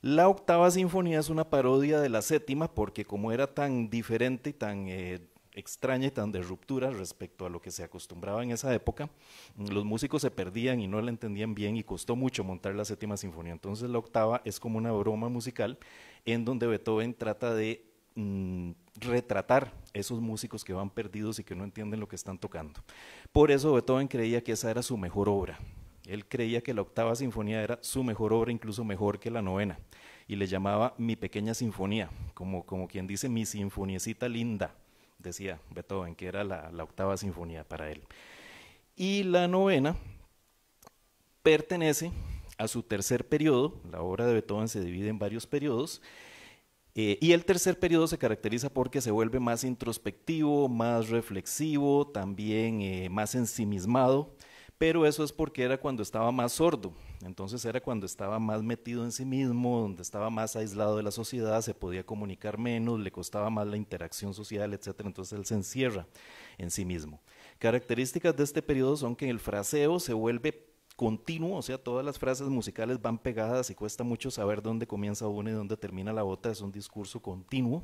La octava sinfonía es una parodia de la séptima porque como era tan diferente y tan eh, extraña y tan de ruptura respecto a lo que se acostumbraba en esa época, los músicos se perdían y no la entendían bien y costó mucho montar la séptima sinfonía. Entonces la octava es como una broma musical en donde Beethoven trata de... Mm, retratar esos músicos que van perdidos y que no entienden lo que están tocando. Por eso Beethoven creía que esa era su mejor obra. Él creía que la octava sinfonía era su mejor obra, incluso mejor que la novena, y le llamaba mi pequeña sinfonía, como, como quien dice mi sinfoniecita linda, decía Beethoven, que era la, la octava sinfonía para él. Y la novena pertenece a su tercer periodo, la obra de Beethoven se divide en varios periodos, eh, y el tercer periodo se caracteriza porque se vuelve más introspectivo, más reflexivo, también eh, más ensimismado, pero eso es porque era cuando estaba más sordo, entonces era cuando estaba más metido en sí mismo, donde estaba más aislado de la sociedad, se podía comunicar menos, le costaba más la interacción social, etc. Entonces él se encierra en sí mismo. Características de este periodo son que el fraseo se vuelve continuo, o sea, todas las frases musicales van pegadas y cuesta mucho saber dónde comienza una y dónde termina la otra, es un discurso continuo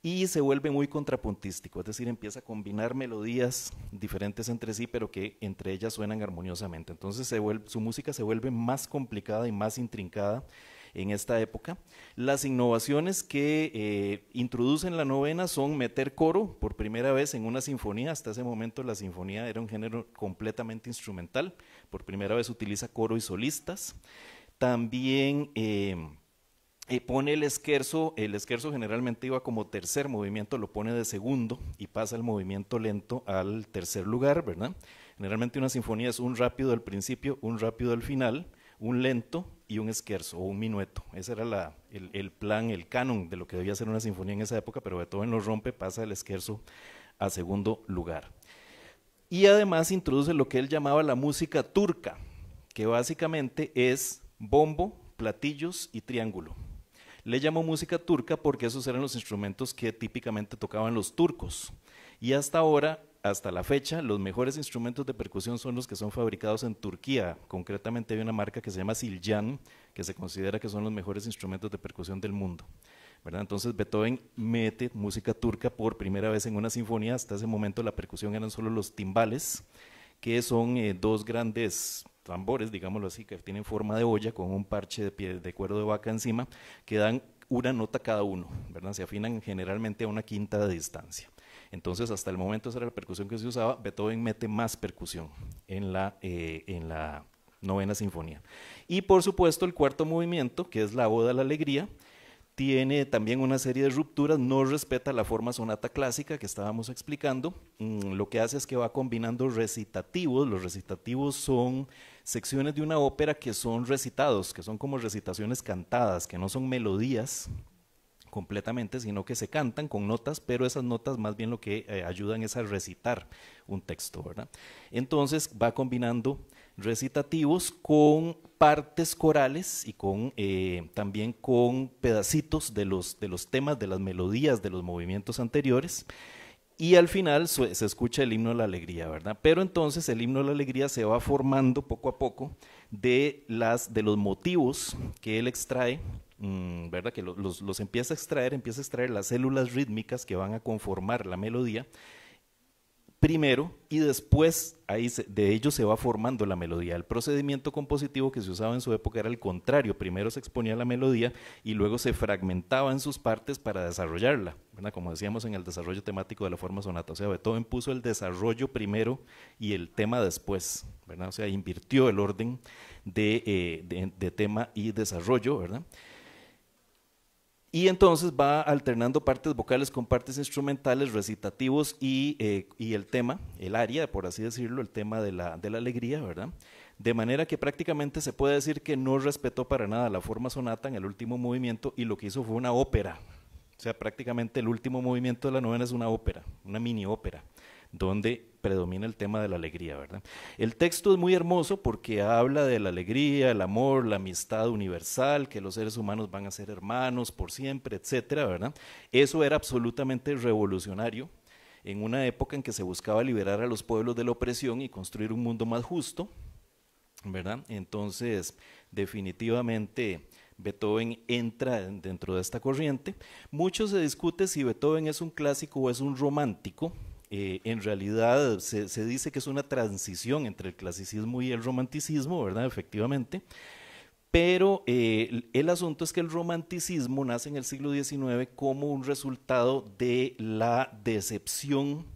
y se vuelve muy contrapuntístico, es decir, empieza a combinar melodías diferentes entre sí, pero que entre ellas suenan armoniosamente. Entonces su música se vuelve más complicada y más intrincada en esta época. Las innovaciones que eh, introducen la novena son meter coro por primera vez en una sinfonía. Hasta ese momento la sinfonía era un género completamente instrumental. Por primera vez utiliza coro y solistas. También... Eh, eh, pone el esquerzo, el esquerzo generalmente iba como tercer movimiento, lo pone de segundo y pasa el movimiento lento al tercer lugar, ¿verdad? Generalmente una sinfonía es un rápido al principio, un rápido al final, un lento, y un esquerzo o un minueto. Ese era el, el, plan, el canon de lo que debía ser una sinfonía en esa época, pero Beethoven lo rompe, pasa el esquerzo a segundo lugar. Y además introduce lo que él llamaba la música turca, que básicamente es bombo, platillos y triángulo. Le llamó música turca porque esos eran los instrumentos que típicamente tocaban los turcos. Y hasta ahora hasta la fecha, los mejores instrumentos de percusión son los que son fabricados en Turquía. Concretamente hay una marca que se llama Siljan, que se considera que son los mejores instrumentos de percusión del mundo. Entonces Beethoven mete música turca por primera vez en una sinfonía. Hasta ese momento la percusión eran solo los timbales, que son eh, dos grandes tambores, digámoslo así, que tienen forma de olla con un parche de, pie, de cuero de vaca encima, que dan una nota cada uno, ¿verdad? Se afinan generalmente a una quinta de distancia. Entonces, hasta el momento esa era la percusión que se usaba. Beethoven mete más percusión en la, eh, novena sinfonía. Y por supuesto, el cuarto movimiento, que es la boda a la Alegría, tiene también una serie de rupturas, no respeta la forma sonata clásica que estábamos explicando. Mm, lo que hace es que va combinando recitativos. Los recitativos son secciones de una ópera que son recitados, que son como recitaciones cantadas, que no son melodías completamente, sino que se cantan con notas, pero esas notas más bien lo que eh, ayudan es a recitar un texto, ¿verdad? Entonces va combinando recitativos con partes corales y con eh, también con pedacitos de los, de los temas, de las melodías, de los movimientos anteriores y al final se escucha el himno de la alegría, ¿verdad? Pero entonces el himno de la alegría se va formando poco a poco de, las, de los motivos que él extrae Mm, ¿verdad? Que los, empieza a extraer, empieza a extraer las células rítmicas que van a conformar la melodía primero y después ahí de ello se va formando la melodía. El procedimiento compositivo que se usaba en su época era el contrario, primero se exponía la melodía y luego se fragmentaba en sus partes para desarrollarla, como decíamos en el desarrollo temático de la forma sonata, o sea, Beethoven puso el desarrollo primero y el tema después, ¿verdad? o sea, invirtió el orden de, eh, de tema y desarrollo, ¿verdad? Y entonces va alternando partes vocales con partes instrumentales, recitativos y, eh, el tema, el área, por así decirlo, el tema de la, de la, alegría, ¿verdad? De manera que prácticamente se puede decir que no respetó para nada la forma sonata en el último movimiento y lo que hizo fue una ópera. O sea, prácticamente el último movimiento de la novena es una ópera, una mini ópera, donde predomina el tema de la alegría, ¿verdad? El texto es muy hermoso porque habla de la alegría, el amor, la amistad universal, que los seres humanos van a ser hermanos por siempre, etcétera, ¿verdad? Eso era absolutamente revolucionario en una época en que se buscaba liberar a los pueblos de la opresión y construir un mundo más justo, ¿verdad? Entonces, definitivamente Beethoven entra dentro de esta corriente. Mucho se discute si Beethoven es un clásico o es un romántico, eh, en realidad se, dice que es una transición entre el clasicismo y el romanticismo, ¿verdad? Efectivamente. Pero eh, el asunto es que el romanticismo nace en el siglo XIX como un resultado de la decepción,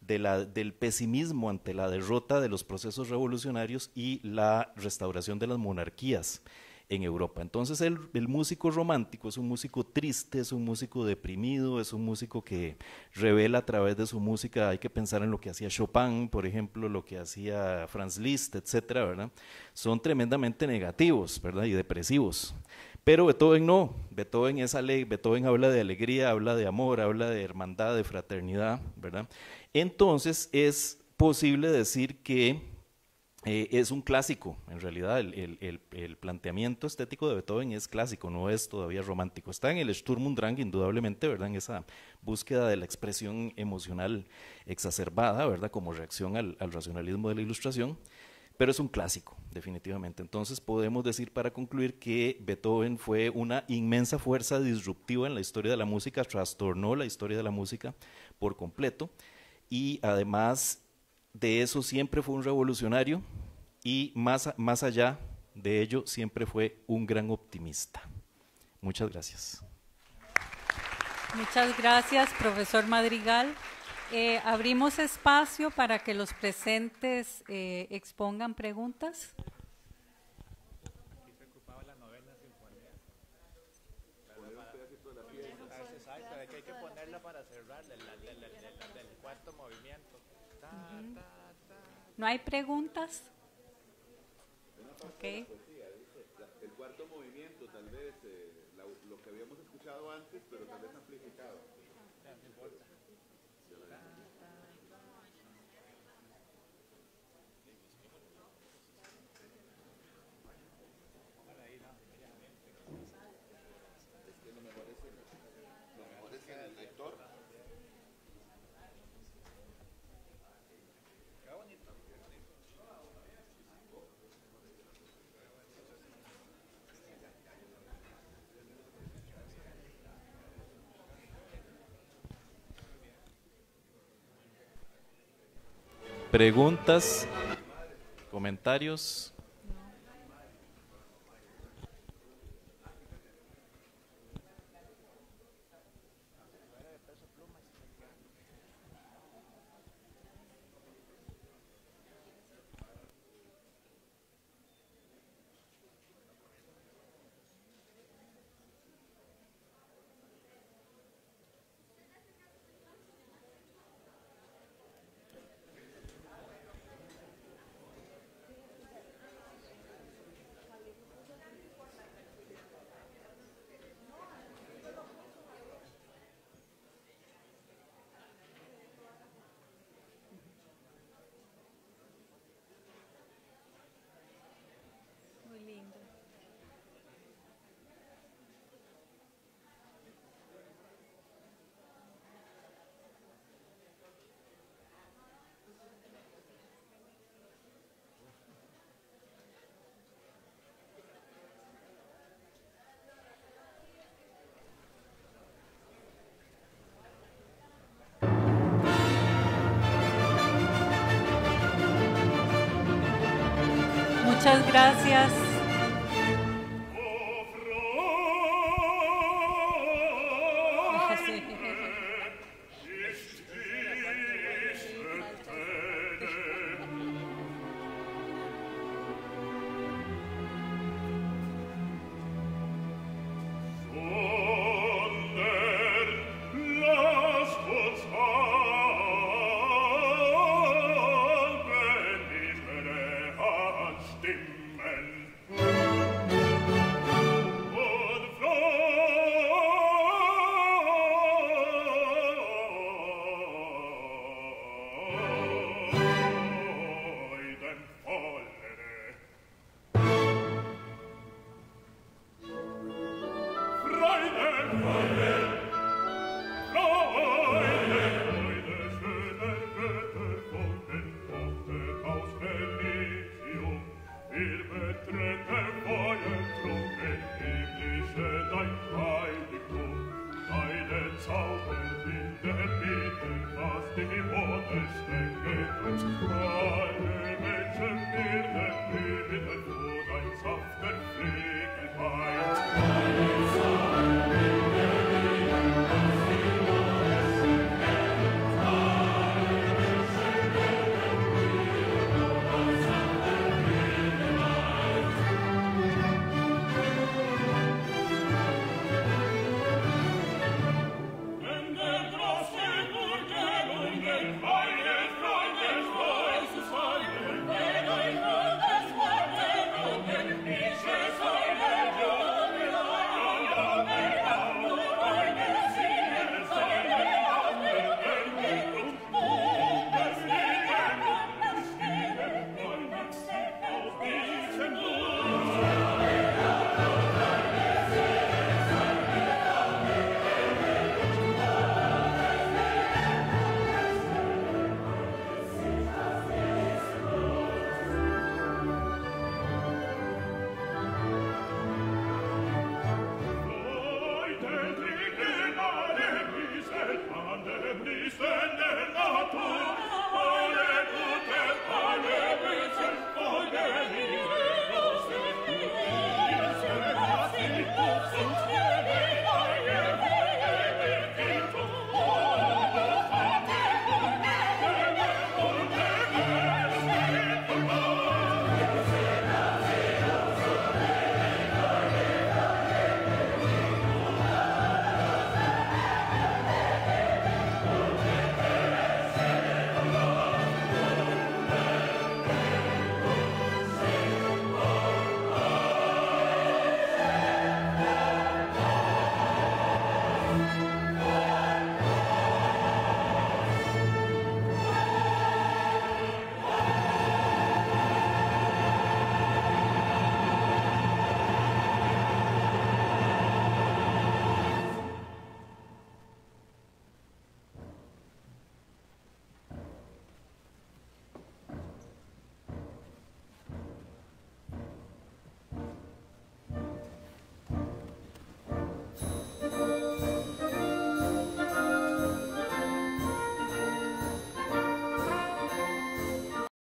de la, del pesimismo ante la derrota de los procesos revolucionarios y la restauración de las monarquías en Europa. Entonces el, músico romántico es un músico triste, es un músico deprimido, es un músico que revela a través de su música, hay que pensar en lo que hacía Chopin, por ejemplo, lo que hacía Franz Liszt, etcétera, ¿verdad? Son tremendamente negativos, ¿verdad? Y depresivos. Pero Beethoven no, Beethoven es alegre, Beethoven habla de alegría, habla de amor, habla de hermandad, de fraternidad, ¿verdad? Entonces es posible decir que eh, es un clásico, en realidad el, planteamiento estético de Beethoven es clásico, no es todavía romántico. Está en el Sturm und Drang, indudablemente, ¿verdad? En esa búsqueda de la expresión emocional exacerbada, ¿verdad? Como reacción al racionalismo de la ilustración, pero es un clásico, definitivamente. Entonces podemos decir para concluir que Beethoven fue una inmensa fuerza disruptiva en la historia de la música, trastornó la historia de la música por completo y además de eso siempre fue un revolucionario y más, más allá de ello siempre fue un gran optimista. Muchas gracias. Muchas gracias, profesor Madrigal. Eh, abrimos espacio para que los presentes eh, expongan preguntas. ¿No hay preguntas? Ok. El cuarto movimiento, tal vez, eh, lo que habíamos escuchado antes, pero tal vez amplificado. preguntas, comentarios. gracias. Amen.